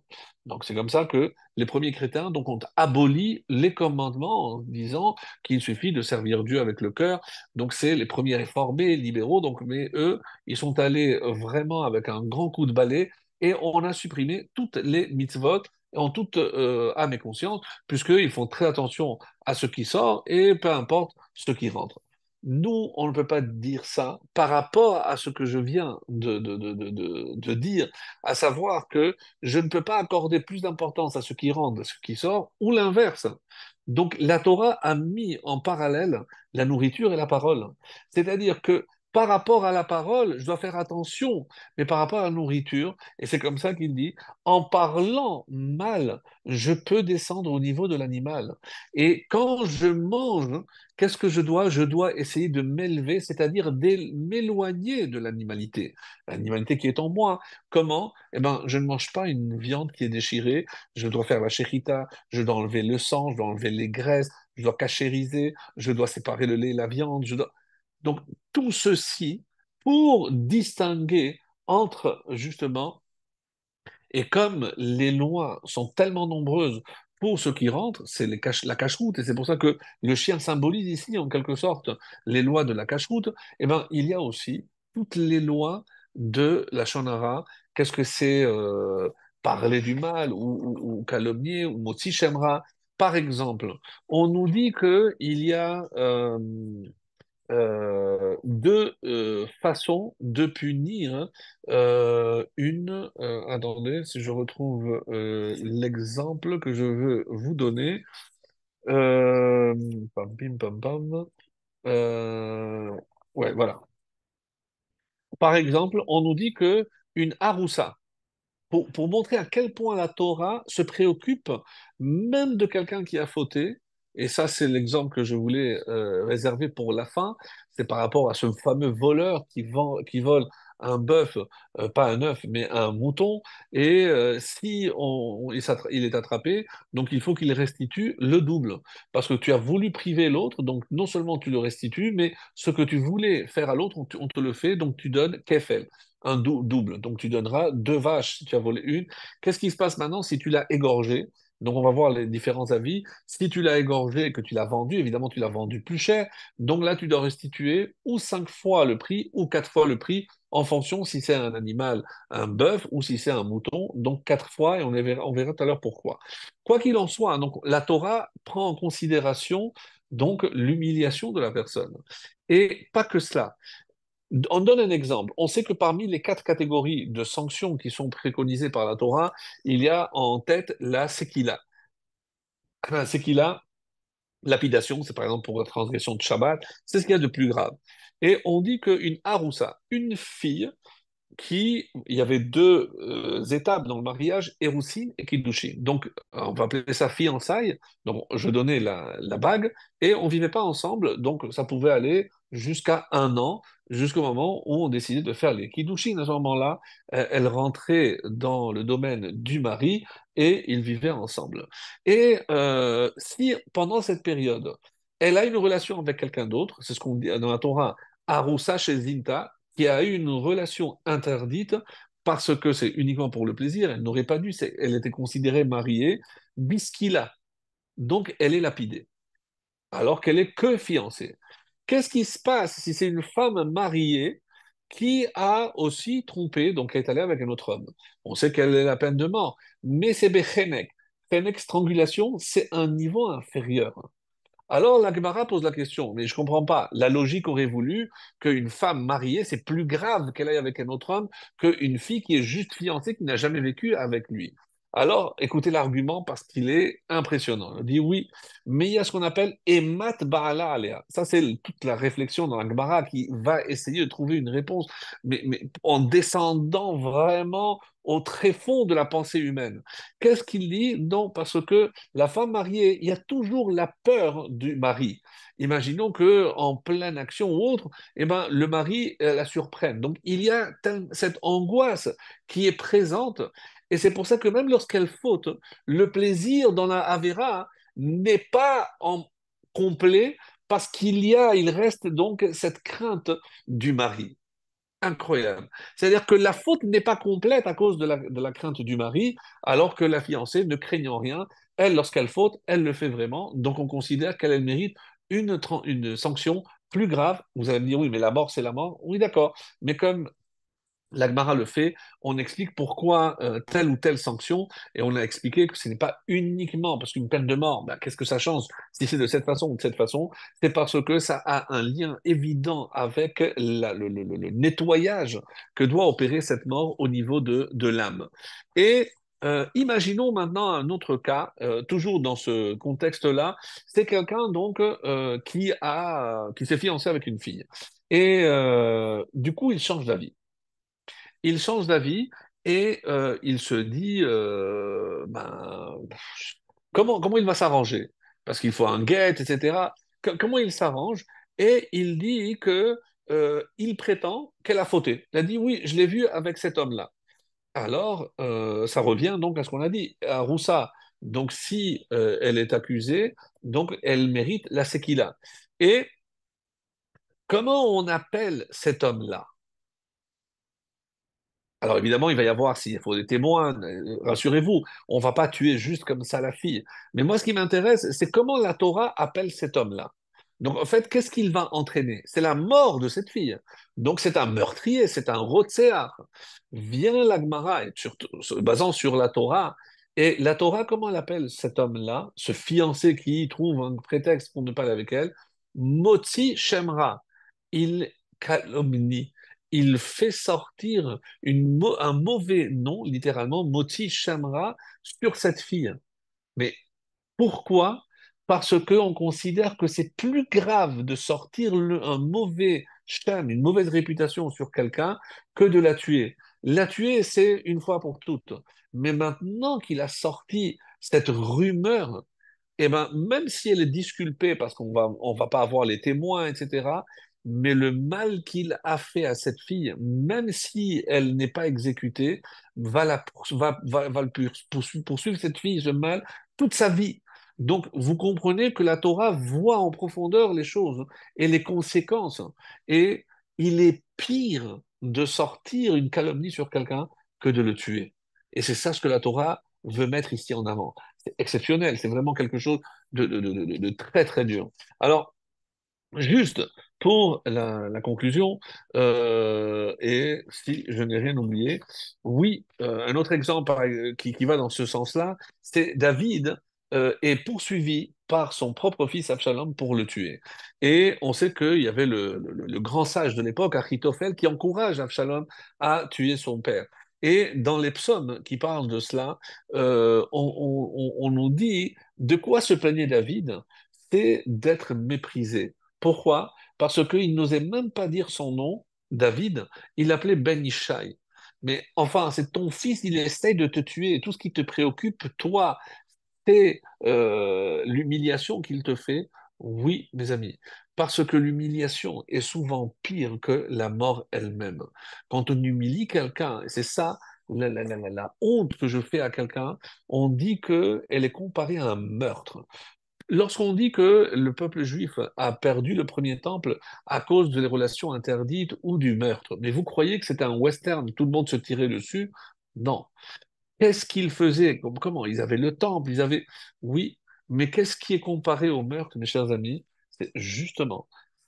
Donc c'est comme ça que les premiers chrétiens donc, ont aboli les commandements en disant qu'il suffit de servir Dieu avec le cœur. Donc c'est les premiers réformés, libéraux, donc, mais eux, ils sont allés vraiment avec un grand coup de balai et on a supprimé toutes les mitzvot en toute euh, âme et conscience, puisqu'ils font très attention à ce qui sort et peu importe ce qui rentre. Nous, on ne peut pas dire ça par rapport à ce que je viens de, de, de dire, à savoir que je ne peux pas accorder plus d'importance à ce qui rentre, à ce qui sort, ou l'inverse. Donc la Torah a mis en parallèle la nourriture et la parole. C'est-à-dire que par rapport à la parole, je dois faire attention, mais par rapport à la nourriture, et c'est comme ça qu'il dit, en parlant mal, je peux descendre au niveau de l'animal. Et quand je mange, qu'est-ce que je dois Je dois essayer de m'élever, c'est-à-dire de m'éloigner de l'animalité, l'animalité qui est en moi. Comment Eh bien, je ne mange pas une viande qui est déchirée, je dois faire la chérita, je dois enlever le sang, je dois enlever les graisses, je dois cachériser, je dois séparer le lait et la viande, je dois... Donc tout ceci pour distinguer entre justement, et comme les lois sont tellement nombreuses pour ceux qui rentrent, c'est la cache-route, et c'est pour ça que le chien symbolise ici en quelque sorte les lois de la cache-route, et eh ben, il y a aussi toutes les lois de la Shonara, qu'est-ce que c'est euh, parler du mal ou, calomnier ou motichemra Par exemple, on nous dit qu'il y a euh, euh, deux euh, façons de punir. Hein, euh, une, euh, attendez, si je retrouve l'exemple que je veux vous donner. ouais, voilà. Par exemple, on nous dit que une haroussa, pour, pour montrer à quel point la Torah se préoccupe même de quelqu'un qui a fauté, et ça, c'est l'exemple que je voulais euh, réserver pour la fin. C'est par rapport à ce fameux voleur qui, vole un bœuf, euh, pas un œuf, mais un mouton. Et euh, si on, il, est attrapé, donc il faut qu'il restitue le double. Parce que tu as voulu priver l'autre, donc non seulement tu le restitues, mais ce que tu voulais faire à l'autre, on, te le fait, donc tu donnes kefel un double. Donc tu donneras deux vaches si tu as volé une. Qu'est-ce qui se passe maintenant si tu l'as égorgé donc, on va voir les différents avis. Si tu l'as égorgé et que tu l'as vendu, évidemment, tu l'as vendu plus cher. Donc là, tu dois restituer ou cinq fois le prix ou quatre fois le prix en fonction si c'est un animal, un bœuf ou si c'est un mouton. Donc, quatre fois et on, verra, on verra tout à l'heure pourquoi. Quoi qu'il en soit, hein, donc, la Torah prend en considération donc l'humiliation de la personne. Et pas que cela. On donne un exemple. On sait que parmi les quatre catégories de sanctions qui sont préconisées par la Torah, il y a en tête la séquila. La séquila, lapidation, c'est par exemple pour la transgression de Shabbat, c'est ce qu'il y a de plus grave. Et on dit qu'une haroussa, une fille, qui, il y avait deux euh, étapes dans le mariage, Eroussine et kidushin Donc, euh, on va appeler ça fiançailles. Donc, je donnais la, la bague et on vivait pas ensemble. Donc, ça pouvait aller jusqu'à un an, jusqu'au moment où on décidait de faire les kidushin À ce moment-là, euh, elle rentrait dans le domaine du mari et ils vivaient ensemble. Et si pendant cette période, elle a une relation avec quelqu'un d'autre, c'est ce qu'on dit dans la Torah, Aroussa chez Zinta, qui a eu une relation interdite parce que c'est uniquement pour le plaisir, elle n'aurait pas dû, elle était considérée mariée, bisquila. Donc elle est lapidée, alors qu'elle est que fiancée. Qu'est-ce qui se passe si c'est une femme mariée qui a aussi trompé, donc elle est allée avec un autre homme On sait qu'elle est la peine de mort, mais c'est Bechenek. Bechenek, strangulation, c'est un niveau inférieur. Alors la Gemara pose la question, mais je ne comprends pas. La logique aurait voulu qu'une femme mariée, c'est plus grave qu'elle aille avec un autre homme qu'une fille qui est juste fiancée, qui n'a jamais vécu avec lui. Alors, écoutez l'argument parce qu'il est impressionnant. Il dit oui, mais il y a ce qu'on appelle Emat Ba'ala Alea. Ça, c'est toute la réflexion dans l'Akbara qui va essayer de trouver une réponse, mais, en descendant vraiment au très fond de la pensée humaine. Qu'est-ce qu'il dit Non, parce que la femme mariée, il y a toujours la peur du mari. Imaginons que en pleine action ou autre, eh ben, le mari euh, la surprenne. Donc il y a cette angoisse qui est présente et c'est pour ça que même lorsqu'elle faute, le plaisir dans la Avera n'est pas en complet parce qu'il y a, il reste donc cette crainte du mari. Incroyable. C'est-à-dire que la faute n'est pas complète à cause de la, de la, crainte du mari, alors que la fiancée, ne craignant rien, elle, lorsqu'elle faute, elle le fait vraiment. Donc on considère qu'elle mérite une, une sanction plus grave. Vous allez me dire, oui, mais la mort, c'est la mort. Oui, d'accord. Mais comme L'Agmara le fait, on explique pourquoi euh, telle ou telle sanction, et on a expliqué que ce n'est pas uniquement parce qu'une peine de mort, ben, qu'est-ce que ça change si c'est de cette façon ou de cette façon C'est parce que ça a un lien évident avec le, nettoyage que doit opérer cette mort au niveau de, de l'âme. Et euh, imaginons maintenant un autre cas, euh, toujours dans ce contexte-là, c'est quelqu'un donc qui, a, qui s'est fiancé avec une fille. Et du coup, il change d'avis il change d'avis et euh, il se dit euh, ben, comment, comment il va s'arranger Parce qu'il faut un guet, etc. comment il s'arrange Et il dit que euh, il prétend qu'elle a fauté. Il a dit oui, je l'ai vu avec cet homme-là. Alors, ça revient donc à ce qu'on a dit. À Roussa, donc si elle est accusée, donc elle mérite la séquila. Et comment on appelle cet homme-là alors évidemment, il va y avoir, s'il faut des témoins, euh, rassurez-vous, on ne va pas tuer juste comme ça la fille. Mais moi, ce qui m'intéresse, c'est comment la Torah appelle cet homme-là. Donc en fait, qu'est-ce qu'il va entraîner C'est la mort de cette fille. Donc c'est un meurtrier, c'est un rotsear. Vient l'Agmara, basant sur la Torah, et la Torah, comment elle appelle cet homme-là, ce fiancé qui trouve un prétexte pour ne pas aller avec elle Moti Shemra. Il calomnie il fait sortir un mauvais nom, littéralement, Moti Shamra, sur cette fille. Mais pourquoi Parce qu'on considère que c'est plus grave de sortir un mauvais sham, une mauvaise réputation sur quelqu'un, que de la tuer. La tuer, c'est une fois pour toutes. Mais maintenant qu'il a sorti cette rumeur, eh ben, même si elle est disculpée, parce qu'on va, on va pas avoir les témoins, etc., mais le mal qu'il a fait à cette fille, même si elle n'est pas exécutée, va, la, poursuivre, cette fille, ce mal, toute sa vie. Donc, vous comprenez que la Torah voit en profondeur les choses et les conséquences. Et il est pire de sortir une calomnie sur quelqu'un que de le tuer. Et c'est ça ce que la Torah veut mettre ici en avant. C'est exceptionnel, c'est vraiment quelque chose de très très dur. Alors, Juste pour la, conclusion, euh, et si je n'ai rien oublié, oui, euh, un autre exemple euh, qui, va dans ce sens-là, c'est David est poursuivi par son propre fils Absalom pour le tuer. Et on sait qu'il y avait le, grand sage de l'époque, Achitophel, qui encourage Absalom à tuer son père. Et dans les psaumes qui parlent de cela, on, on nous dit de quoi se plaignait David, c'est d'être méprisé pourquoi Parce qu'il n'osait même pas dire son nom, David, il l'appelait Ben Ishai. Mais enfin, c'est ton fils, il essaye de te tuer. Tout ce qui te préoccupe, toi, c'est euh, l'humiliation qu'il te fait. Oui, mes amis, parce que l'humiliation est souvent pire que la mort elle-même. Quand on humilie quelqu'un, c'est ça la, la, honte que je fais à quelqu'un, on dit qu'elle est comparée à un meurtre. Lorsqu'on dit que le peuple juif a perdu le premier temple à cause des relations interdites ou du meurtre, mais vous croyez que c'est un western, tout le monde se tirait dessus Non. Qu'est-ce qu'ils faisaient Comment Ils avaient le temple, ils avaient... Oui, mais qu'est-ce qui est comparé au meurtre, mes chers amis C'est justement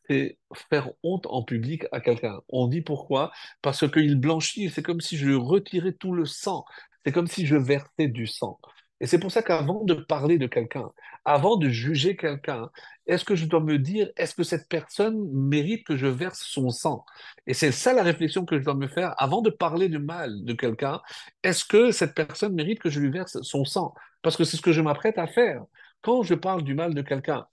c'est faire honte en public à quelqu'un. On dit pourquoi Parce qu'il blanchit, c'est comme si je retirais tout le sang, c'est comme si je versais du sang. Et c'est pour ça qu'avant de parler de quelqu'un, avant de juger quelqu'un, est-ce que je dois me dire, est-ce que cette personne mérite que je verse son sang Et c'est ça la réflexion que je dois me faire avant de parler du mal de quelqu'un. Est-ce que cette personne mérite que je lui verse son sang Parce que c'est ce que je m'apprête à faire quand je parle du mal de quelqu'un.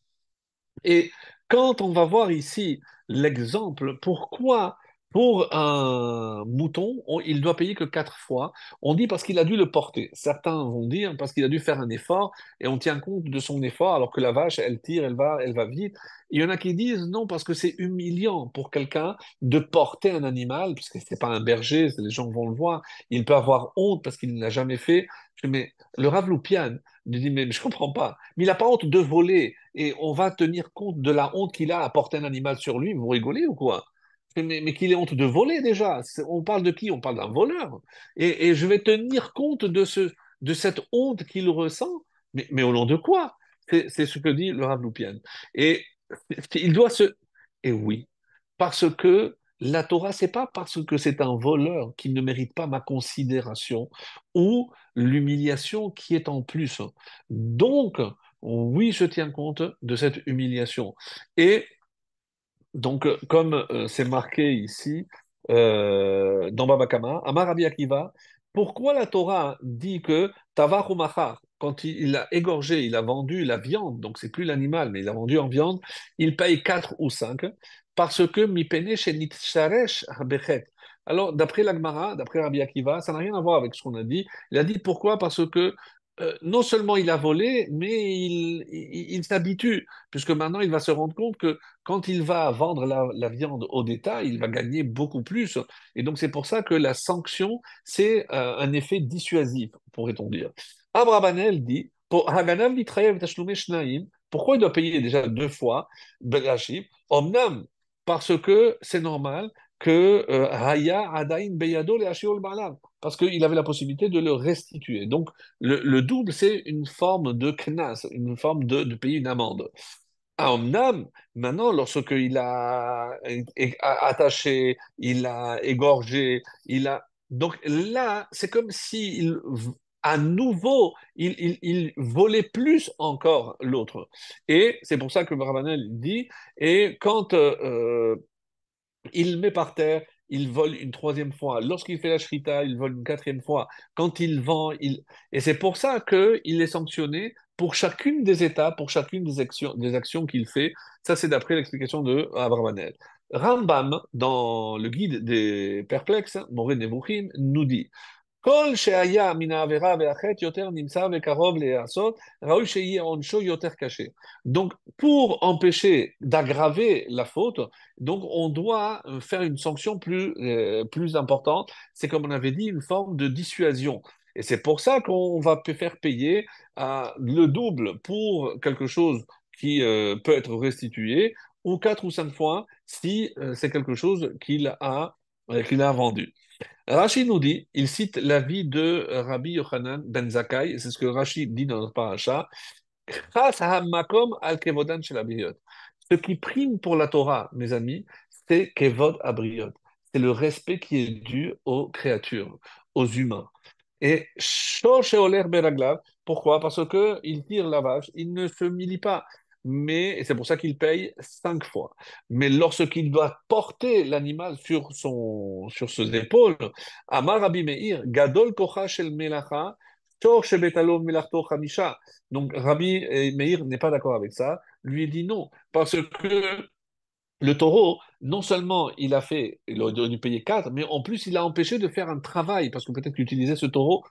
Et quand on va voir ici l'exemple, pourquoi pour un mouton, il doit payer que quatre fois. On dit parce qu'il a dû le porter. Certains vont dire parce qu'il a dû faire un effort et on tient compte de son effort alors que la vache, elle tire, elle va, elle va vite. Il y en a qui disent non parce que c'est humiliant pour quelqu'un de porter un animal parce que c'est pas un berger, les gens vont le voir. Il peut avoir honte parce qu'il ne l'a jamais fait. Mais le raveloupian lui dit, mais je comprends pas. Mais il n'a pas honte de voler et on va tenir compte de la honte qu'il a à porter un animal sur lui. Vous rigolez ou quoi mais, qu'il ait honte de voler déjà. On parle de qui On parle d'un voleur. Et, je vais tenir compte de, ce, de cette honte qu'il ressent, mais, au nom de quoi C'est ce que dit le Rav Et il doit se... Et oui, parce que la Torah, c'est pas parce que c'est un voleur qu'il ne mérite pas ma considération ou l'humiliation qui est en plus. Donc, oui, je tiens compte de cette humiliation. Et donc, euh, comme euh, c'est marqué ici euh, dans Baba Kama, Amar pourquoi la Torah dit que Tavar quand il, a égorgé, il a vendu la viande, donc c'est plus l'animal, mais il a vendu en viande, il paye 4 ou 5, parce que et chez bechet. Alors, d'après l'Agmara, d'après Rabbi Akiva, ça n'a rien à voir avec ce qu'on a dit. Il a dit pourquoi Parce que euh, non seulement il a volé, mais il, s'habitue, puisque maintenant il va se rendre compte que quand il va vendre la, viande au détail, il va gagner beaucoup plus. Et donc c'est pour ça que la sanction, c'est euh, un effet dissuasif, pourrait-on dire. Abrabanel dit, pour pourquoi il doit payer déjà deux fois Belachim? Omnam, parce que c'est normal que euh, Haya Adain Beyado le parce qu'il avait la possibilité de le restituer. Donc le, double, c'est une forme de knas, une forme de, payer une amende. À Omnam, maintenant, lorsqu'il a attaché, il a égorgé, il a... Donc là, c'est comme s'il à nouveau, il, volait plus encore l'autre. Et c'est pour ça que Brahmanel dit, et quand euh, euh, il met par terre il vole une troisième fois. Lorsqu'il fait la shrita, il vole une quatrième fois. Quand il vend, il... Et c'est pour ça qu'il est sanctionné pour chacune des étapes, pour chacune des actions, des actions qu'il fait. Ça, c'est d'après l'explication de Abravanel. Rambam, dans le guide des perplexes, Moré Nebuchim, nous dit donc, pour empêcher d'aggraver la faute, donc on doit faire une sanction plus, euh, plus importante. C'est comme on avait dit, une forme de dissuasion. Et c'est pour ça qu'on va faire payer euh, le double pour quelque chose qui euh, peut être restitué, ou quatre ou cinq fois si c'est quelque chose qu'il a, qu'il a vendu. Rachid nous dit, il cite l'avis de Rabbi Yochanan ben Zakkai, c'est ce que Rachid dit dans notre paracha, ce qui prime pour la Torah, mes amis, c'est Kevod Abriot. C'est le respect qui est dû aux créatures, aux humains. Et Beraglav, pourquoi Parce qu'il tire la vache, il ne se milie pas mais c'est pour ça qu'il paye cinq fois. Mais lorsqu'il doit porter l'animal sur, son, sur ses épaules, Amar Rabbi Meir, Gadol Kocha Shel Melacha, donc Rabbi Meir n'est pas d'accord avec ça, lui dit non, parce que le taureau, non seulement il a fait, il aurait dû payer quatre, mais en plus il a empêché de faire un travail, parce que peut-être qu'il utilisait ce taureau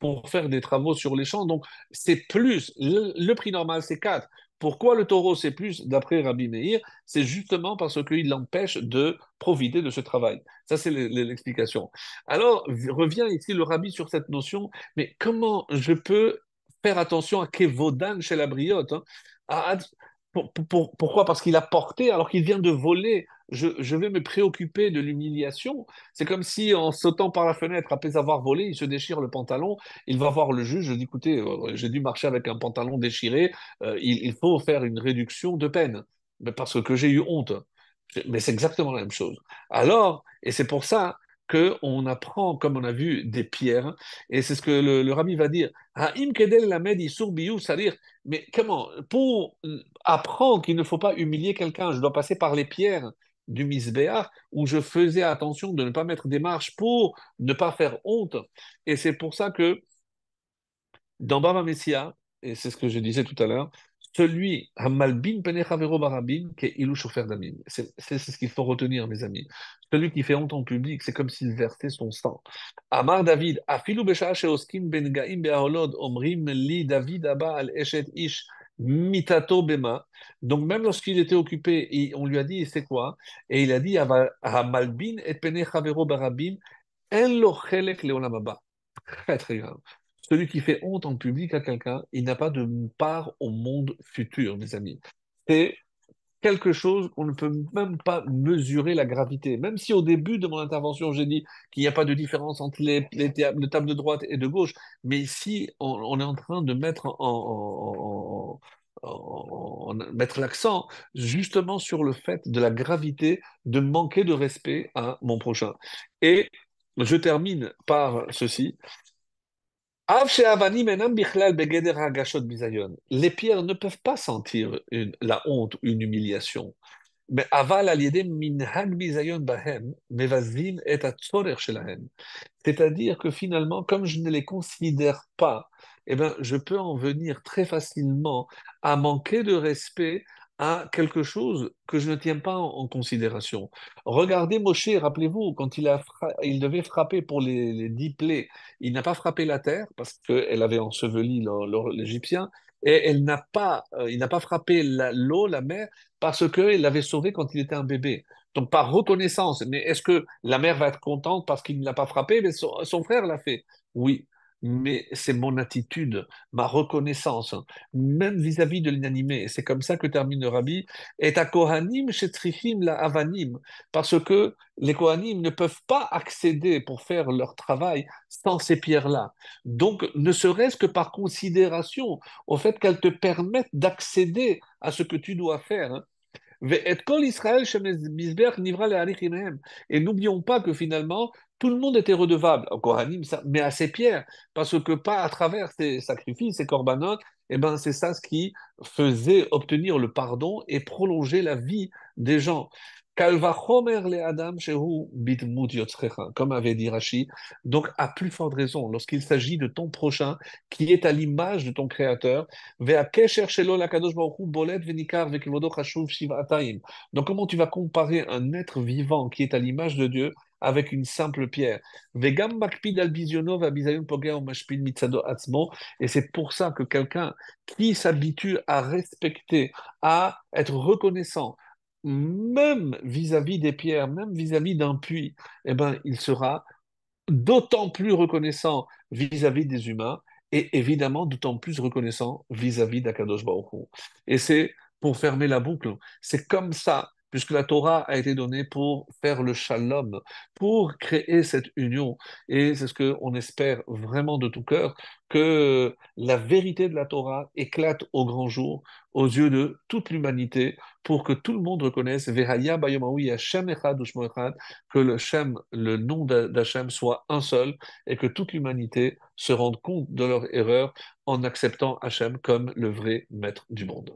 pour faire des travaux sur les champs. Donc, c'est plus. Le, prix normal, c'est quatre, pourquoi le taureau c'est plus, d'après Rabbi Meir C'est justement parce qu'il l'empêche de profiter de ce travail. Ça, c'est l'explication. Alors, revient ici le Rabbi sur cette notion, mais comment je peux faire attention à Kevodan chez la briotte hein, pourquoi Parce qu'il a porté alors qu'il vient de voler. Je, vais me préoccuper de l'humiliation. C'est comme si en sautant par la fenêtre, après avoir volé, il se déchire le pantalon. Il va voir le juge. Je dis écoutez, euh, j'ai dû marcher avec un pantalon déchiré. Euh, il, il, faut faire une réduction de peine mais parce que j'ai eu honte. Mais c'est exactement la même chose. Alors, et c'est pour ça on apprend, comme on a vu, des pierres. Et c'est ce que le, rabbi va dire. Mais comment Pour apprendre qu'il ne faut pas humilier quelqu'un, je dois passer par les pierres du misbéar, où je faisais attention de ne pas mettre des marches pour ne pas faire honte. Et c'est pour ça que dans Baba Messia, et c'est ce que je disais tout à l'heure, celui, Hamalbin Penechavero Barabin, qui est Ilou Chauffeur d'Amin. C'est ce qu'il faut retenir, mes amis. Celui qui fait honte en public, c'est comme s'il versait son sang. Amar David, Afilu Besha Oskin Ben Gaim Beaholod, Omrim Li David Abba Al Eshet Ish. Mitato Bema. Donc, même lorsqu'il était occupé, on lui a dit c'est quoi Et il a dit Hamalbin et Penechavero Barabin, En Lochelek Leonamaba. Très, très grave. Celui qui fait honte en public à quelqu'un, il n'a pas de part au monde futur, mes amis. C'est quelque chose qu'on ne peut même pas mesurer la gravité. Même si au début de mon intervention, j'ai dit qu'il n'y a pas de différence entre les, tables de droite et de gauche, mais ici, on, est en train de mettre mettre l'accent justement sur le fait de la gravité de manquer de respect à mon prochain. Et je termine par ceci. Les pierres ne peuvent pas sentir la honte, une humiliation. Mais C'est-à-dire que finalement, comme je ne les considère pas, eh ben je peux en venir très facilement à manquer de respect à quelque chose que je ne tiens pas en, considération. Regardez Moshe, rappelez-vous, quand il, a il devait frapper pour les, dix plaies, il n'a pas frappé la terre parce qu'elle avait enseveli l'Égyptien, et elle n'a pas, euh, il n'a pas frappé l'eau, la, mer, parce qu'il l'avait sauvé quand il était un bébé. Donc par reconnaissance, mais est-ce que la mère va être contente parce qu'il ne l'a pas frappé, mais son frère l'a fait Oui mais c'est mon attitude, ma reconnaissance, hein. même vis-à-vis de l'inanimé. C'est comme ça que termine le rabbi. Et ta Kohanim, la Avanim, parce que les Kohanim ne peuvent pas accéder pour faire leur travail sans ces pierres-là. Donc, ne serait-ce que par considération au fait qu'elles te permettent d'accéder à ce que tu dois faire. Hein. Et n'oublions pas que finalement, tout le monde était redevable, au Kohanim, mais à ses pierres, parce que pas à travers ces sacrifices, ces corbanotes, et eh ben, c'est ça ce qui faisait obtenir le pardon et prolonger la vie des gens comme avait dit Rashi. Donc, à plus forte raison, lorsqu'il s'agit de ton prochain qui est à l'image de ton Créateur, donc comment tu vas comparer un être vivant qui est à l'image de Dieu avec une simple pierre. Et c'est pour ça que quelqu'un qui s'habitue à respecter, à être reconnaissant, même vis-à-vis des pierres, même vis-à-vis d'un puits, eh ben, il sera d'autant plus reconnaissant vis-à-vis des humains et évidemment d'autant plus reconnaissant vis-à-vis d'Akadosh Et c'est pour fermer la boucle, c'est comme ça puisque la Torah a été donnée pour faire le shalom, pour créer cette union. Et c'est ce qu'on espère vraiment de tout cœur, que la vérité de la Torah éclate au grand jour, aux yeux de toute l'humanité, pour que tout le monde reconnaisse que le Shem, le nom d'Hachem soit un seul et que toute l'humanité se rende compte de leur erreur en acceptant Hachem comme le vrai maître du monde.